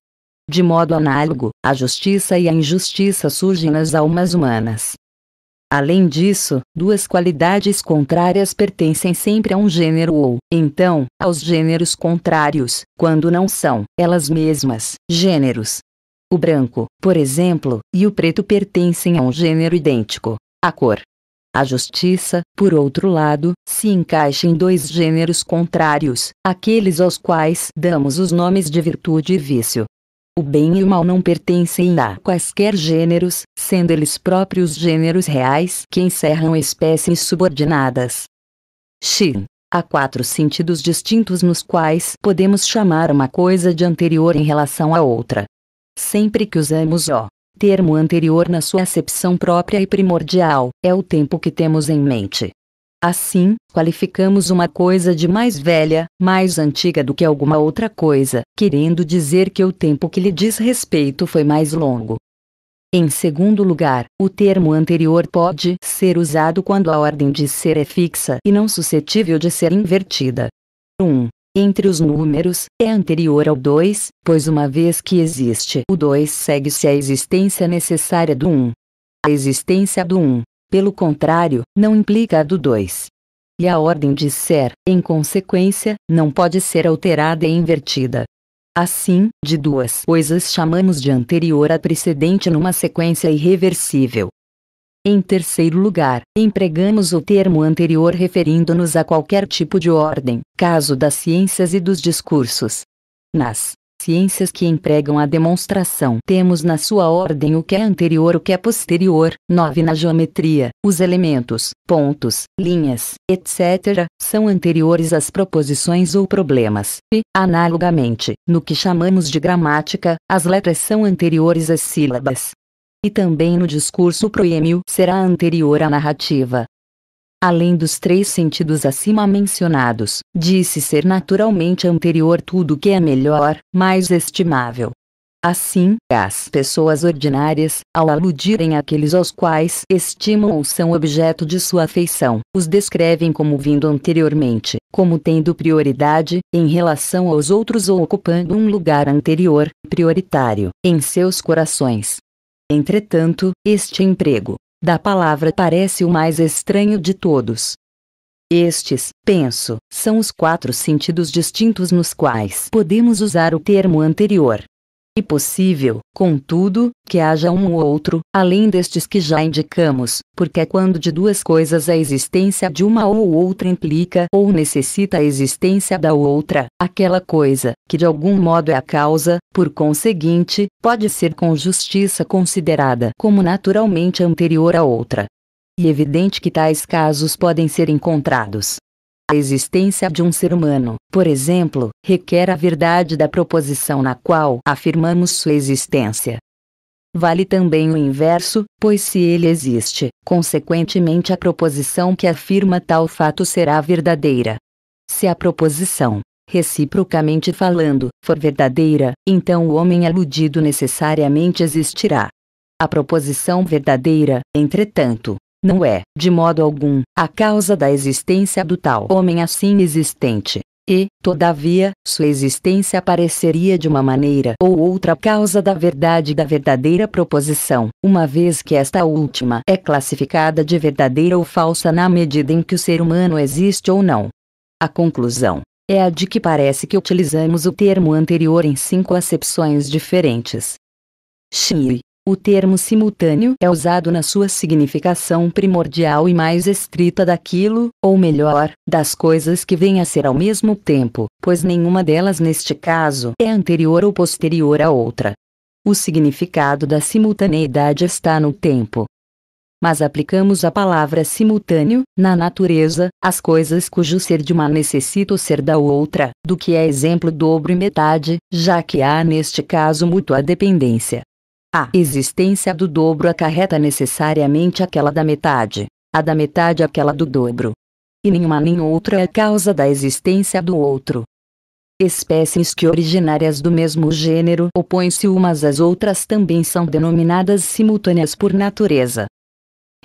De modo análogo, a justiça e a injustiça surgem nas almas humanas. Além disso, duas qualidades contrárias pertencem sempre a um gênero ou, então, aos gêneros contrários, quando não são, elas mesmas, gêneros. O branco, por exemplo, e o preto pertencem a um gênero idêntico, a cor. A justiça, por outro lado, se encaixa em dois gêneros contrários, aqueles aos quais damos os nomes de virtude e vício. O bem e o mal não pertencem a quaisquer gêneros, sendo eles próprios gêneros reais que encerram espécies subordinadas. Shin. Há quatro sentidos distintos nos quais podemos chamar uma coisa de anterior em relação à outra. Sempre que usamos o termo anterior na sua acepção própria e primordial, é o tempo que temos em mente. Assim, qualificamos uma coisa de mais velha, mais antiga do que alguma outra coisa, querendo dizer que o tempo que lhe diz respeito foi mais longo. Em segundo lugar, o termo anterior pode ser usado quando a ordem de ser é fixa e não suscetível de ser invertida. 1. Um, entre os números, é anterior ao 2, pois uma vez que existe o 2 segue-se a existência necessária do 1. Um. A existência do 1, um, pelo contrário, não implica a do 2. E a ordem de ser, em consequência, não pode ser alterada e invertida. Assim, de duas coisas chamamos de anterior a precedente numa sequência irreversível. Em terceiro lugar, empregamos o termo anterior referindo-nos a qualquer tipo de ordem, caso das ciências e dos discursos. Nas ciências que empregam a demonstração. Temos na sua ordem o que é anterior, o que é posterior. 9 na geometria, os elementos, pontos, linhas, etc., são anteriores às proposições ou problemas. E, analogamente, no que chamamos de gramática, as letras são anteriores às sílabas, e também no discurso proêmio será anterior à narrativa. Além dos três sentidos acima mencionados, disse ser naturalmente anterior tudo que é melhor, mais estimável. Assim, as pessoas ordinárias, ao aludirem àqueles aos quais estimam ou são objeto de sua afeição, os descrevem como vindo anteriormente, como tendo prioridade, em relação aos outros ou ocupando um lugar anterior, prioritário, em seus corações. Entretanto, este emprego da palavra parece o mais estranho de todos. Estes, penso, são os quatro sentidos distintos nos quais podemos usar o termo anterior, e possível, contudo, que haja um ou outro, além destes que já indicamos, porque quando de duas coisas a existência de uma ou outra implica ou necessita a existência da outra, aquela coisa, que de algum modo é a causa, por conseguinte, pode ser com justiça considerada como naturalmente anterior à outra. E evidente que tais casos podem ser encontrados. A existência de um ser humano, por exemplo, requer a verdade da proposição na qual afirmamos sua existência. Vale também o inverso, pois se ele existe, consequentemente a proposição que afirma tal fato será verdadeira. Se a proposição, reciprocamente falando, for verdadeira, então o homem aludido necessariamente existirá. A proposição verdadeira, entretanto, não é, de modo algum, a causa da existência do tal homem assim existente. E, todavia, sua existência apareceria de uma maneira ou outra causa da verdade da verdadeira proposição, uma vez que esta última é classificada de verdadeira ou falsa na medida em que o ser humano existe ou não. A conclusão é a de que parece que utilizamos o termo anterior em cinco acepções diferentes. Xi o termo simultâneo é usado na sua significação primordial e mais estrita daquilo, ou melhor, das coisas que vêm a ser ao mesmo tempo, pois nenhuma delas neste caso é anterior ou posterior à outra. O significado da simultaneidade está no tempo. Mas aplicamos a palavra simultâneo, na natureza, às coisas cujo ser de uma necessita o ser da outra, do que é exemplo dobro e metade, já que há neste caso mútua dependência. A existência do dobro acarreta necessariamente aquela da metade, a da metade aquela do dobro. E nenhuma nem outra é causa da existência do outro. Espécies que originárias do mesmo gênero opõem-se umas às outras também são denominadas simultâneas por natureza.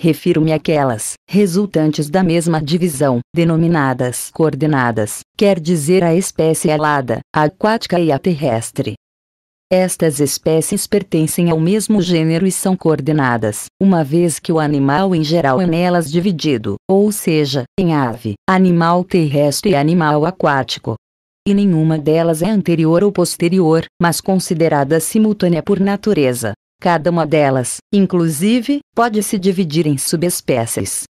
Refiro-me àquelas, resultantes da mesma divisão, denominadas coordenadas, quer dizer a espécie alada, a aquática e a terrestre. Estas espécies pertencem ao mesmo gênero e são coordenadas, uma vez que o animal em geral é nelas dividido, ou seja, em ave, animal terrestre e animal aquático. E nenhuma delas é anterior ou posterior, mas considerada simultânea por natureza. Cada uma delas, inclusive, pode se dividir em subespécies.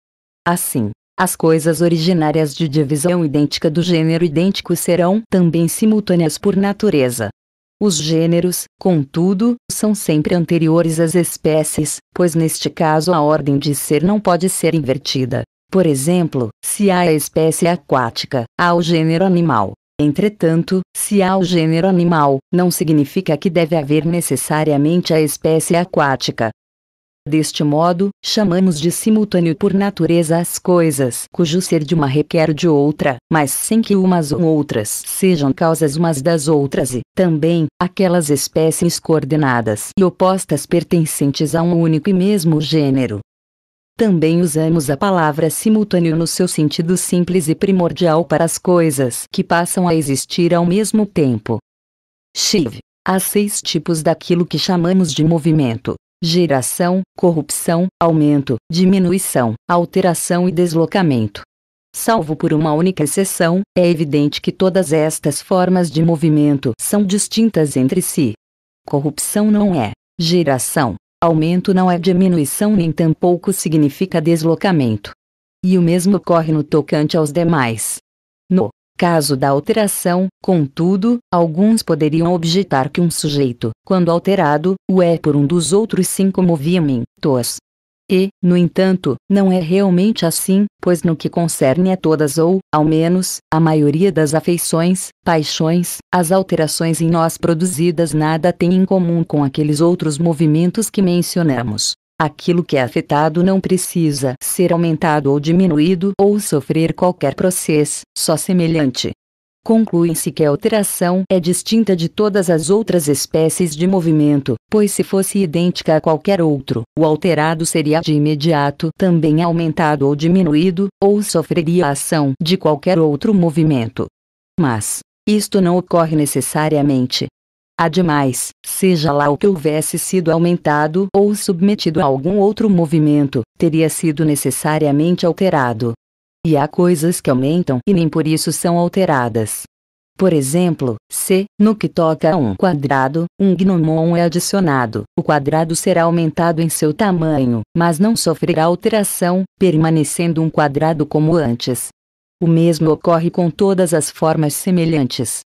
Assim, as coisas originárias de divisão idêntica do gênero idêntico serão também simultâneas por natureza, os gêneros, contudo, são sempre anteriores às espécies, pois neste caso a ordem de ser não pode ser invertida. Por exemplo, se há a espécie aquática, há o gênero animal. Entretanto, se há o gênero animal, não significa que deve haver necessariamente a espécie aquática, Deste modo, chamamos de simultâneo por natureza as coisas cujo ser de uma requer de outra, mas sem que umas ou outras sejam causas umas das outras e, também, aquelas espécies coordenadas e opostas pertencentes a um único e mesmo gênero. Também usamos a palavra simultâneo no seu sentido simples e primordial para as coisas que passam a existir ao mesmo tempo. Shiv. Há seis tipos daquilo que chamamos de movimento geração, corrupção, aumento, diminuição, alteração e deslocamento. Salvo por uma única exceção, é evidente que todas estas formas de movimento são distintas entre si. Corrupção não é geração, aumento não é diminuição nem tampouco significa deslocamento. E o mesmo ocorre no tocante aos demais. No caso da alteração, contudo, alguns poderiam objetar que um sujeito, quando alterado, o é por um dos outros cinco movimentos. E, no entanto, não é realmente assim, pois no que concerne a todas ou, ao menos, a maioria das afeições, paixões, as alterações em nós produzidas nada têm em comum com aqueles outros movimentos que mencionamos. Aquilo que é afetado não precisa ser aumentado ou diminuído ou sofrer qualquer processo, só semelhante. Conclui-se que a alteração é distinta de todas as outras espécies de movimento, pois se fosse idêntica a qualquer outro, o alterado seria de imediato também aumentado ou diminuído, ou sofreria a ação de qualquer outro movimento. Mas, isto não ocorre necessariamente, ademais, seja lá o que houvesse sido aumentado ou submetido a algum outro movimento, teria sido necessariamente alterado. E há coisas que aumentam e nem por isso são alteradas. Por exemplo, se, no que toca a um quadrado, um gnomon é adicionado, o quadrado será aumentado em seu tamanho, mas não sofrerá alteração, permanecendo um quadrado como antes. O mesmo ocorre com todas as formas semelhantes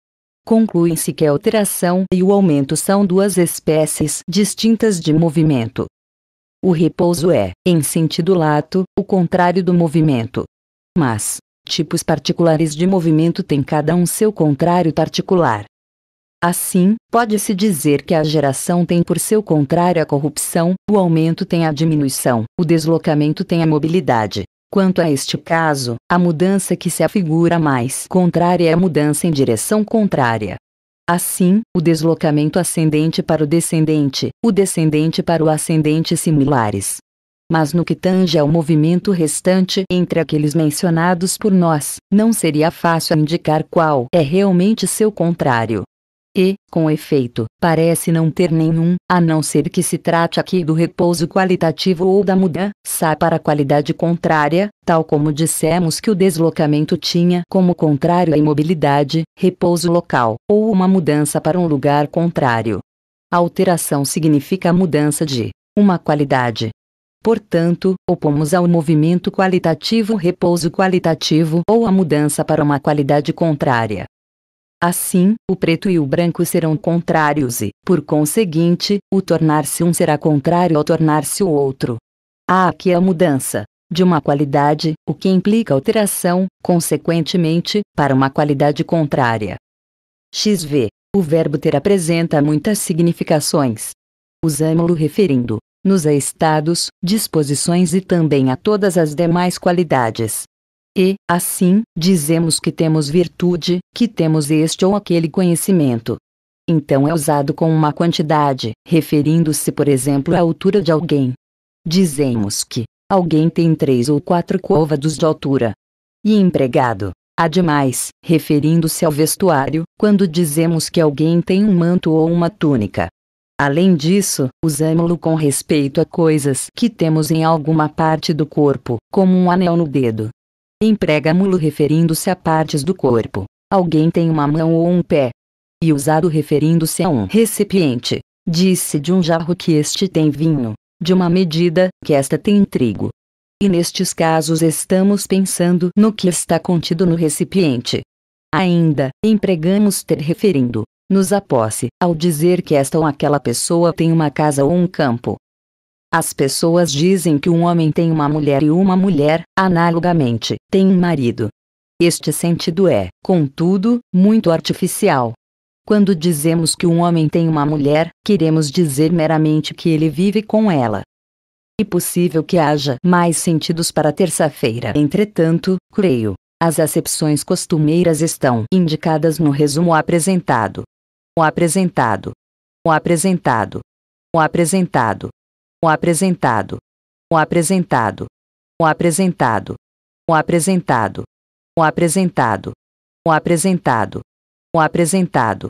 conclui-se que a alteração e o aumento são duas espécies distintas de movimento. O repouso é, em sentido lato, o contrário do movimento. Mas, tipos particulares de movimento têm cada um seu contrário particular. Assim, pode-se dizer que a geração tem por seu contrário a corrupção, o aumento tem a diminuição, o deslocamento tem a mobilidade, Quanto a este caso, a mudança que se afigura mais contrária é a mudança em direção contrária. Assim, o deslocamento ascendente para o descendente, o descendente para o ascendente similares. Mas no que tange ao movimento restante entre aqueles mencionados por nós, não seria fácil indicar qual é realmente seu contrário e, com efeito, parece não ter nenhum, a não ser que se trate aqui do repouso qualitativo ou da mudança para a qualidade contrária, tal como dissemos que o deslocamento tinha como contrário a imobilidade, repouso local, ou uma mudança para um lugar contrário. A alteração significa a mudança de uma qualidade Portanto, opomos ao movimento qualitativo o repouso qualitativo ou a mudança para uma qualidade contrária. Assim, o preto e o branco serão contrários e, por conseguinte, o tornar-se um será contrário ao tornar-se o outro. Há ah, aqui é a mudança de uma qualidade, o que implica alteração, consequentemente, para uma qualidade contrária. XV. O verbo ter apresenta muitas significações. Usamos-lo referindo-nos a estados, disposições e também a todas as demais qualidades. E, assim, dizemos que temos virtude, que temos este ou aquele conhecimento. Então é usado com uma quantidade, referindo-se, por exemplo, à altura de alguém. Dizemos que alguém tem três ou quatro côvados de altura. E empregado. Ademais, referindo-se ao vestuário, quando dizemos que alguém tem um manto ou uma túnica. Além disso, usamos-lo com respeito a coisas que temos em alguma parte do corpo, como um anel no dedo, Emprega mulo referindo-se a partes do corpo. Alguém tem uma mão ou um pé. E usado referindo-se a um recipiente. Disse de um jarro que este tem vinho, de uma medida que esta tem trigo. E nestes casos estamos pensando no que está contido no recipiente. Ainda, empregamos ter referindo-nos a posse, ao dizer que esta ou aquela pessoa tem uma casa ou um campo. As pessoas dizem que um homem tem uma mulher e uma mulher, analogamente, tem um marido. Este sentido é, contudo, muito artificial. Quando dizemos que um homem tem uma mulher, queremos dizer meramente que ele vive com ela. É possível que haja mais sentidos para terça-feira. Entretanto, creio, as acepções costumeiras estão indicadas no resumo apresentado. O apresentado. O apresentado. O apresentado. O apresentado. O apresentado. O apresentado. O apresentado. O apresentado. O apresentado. O apresentado.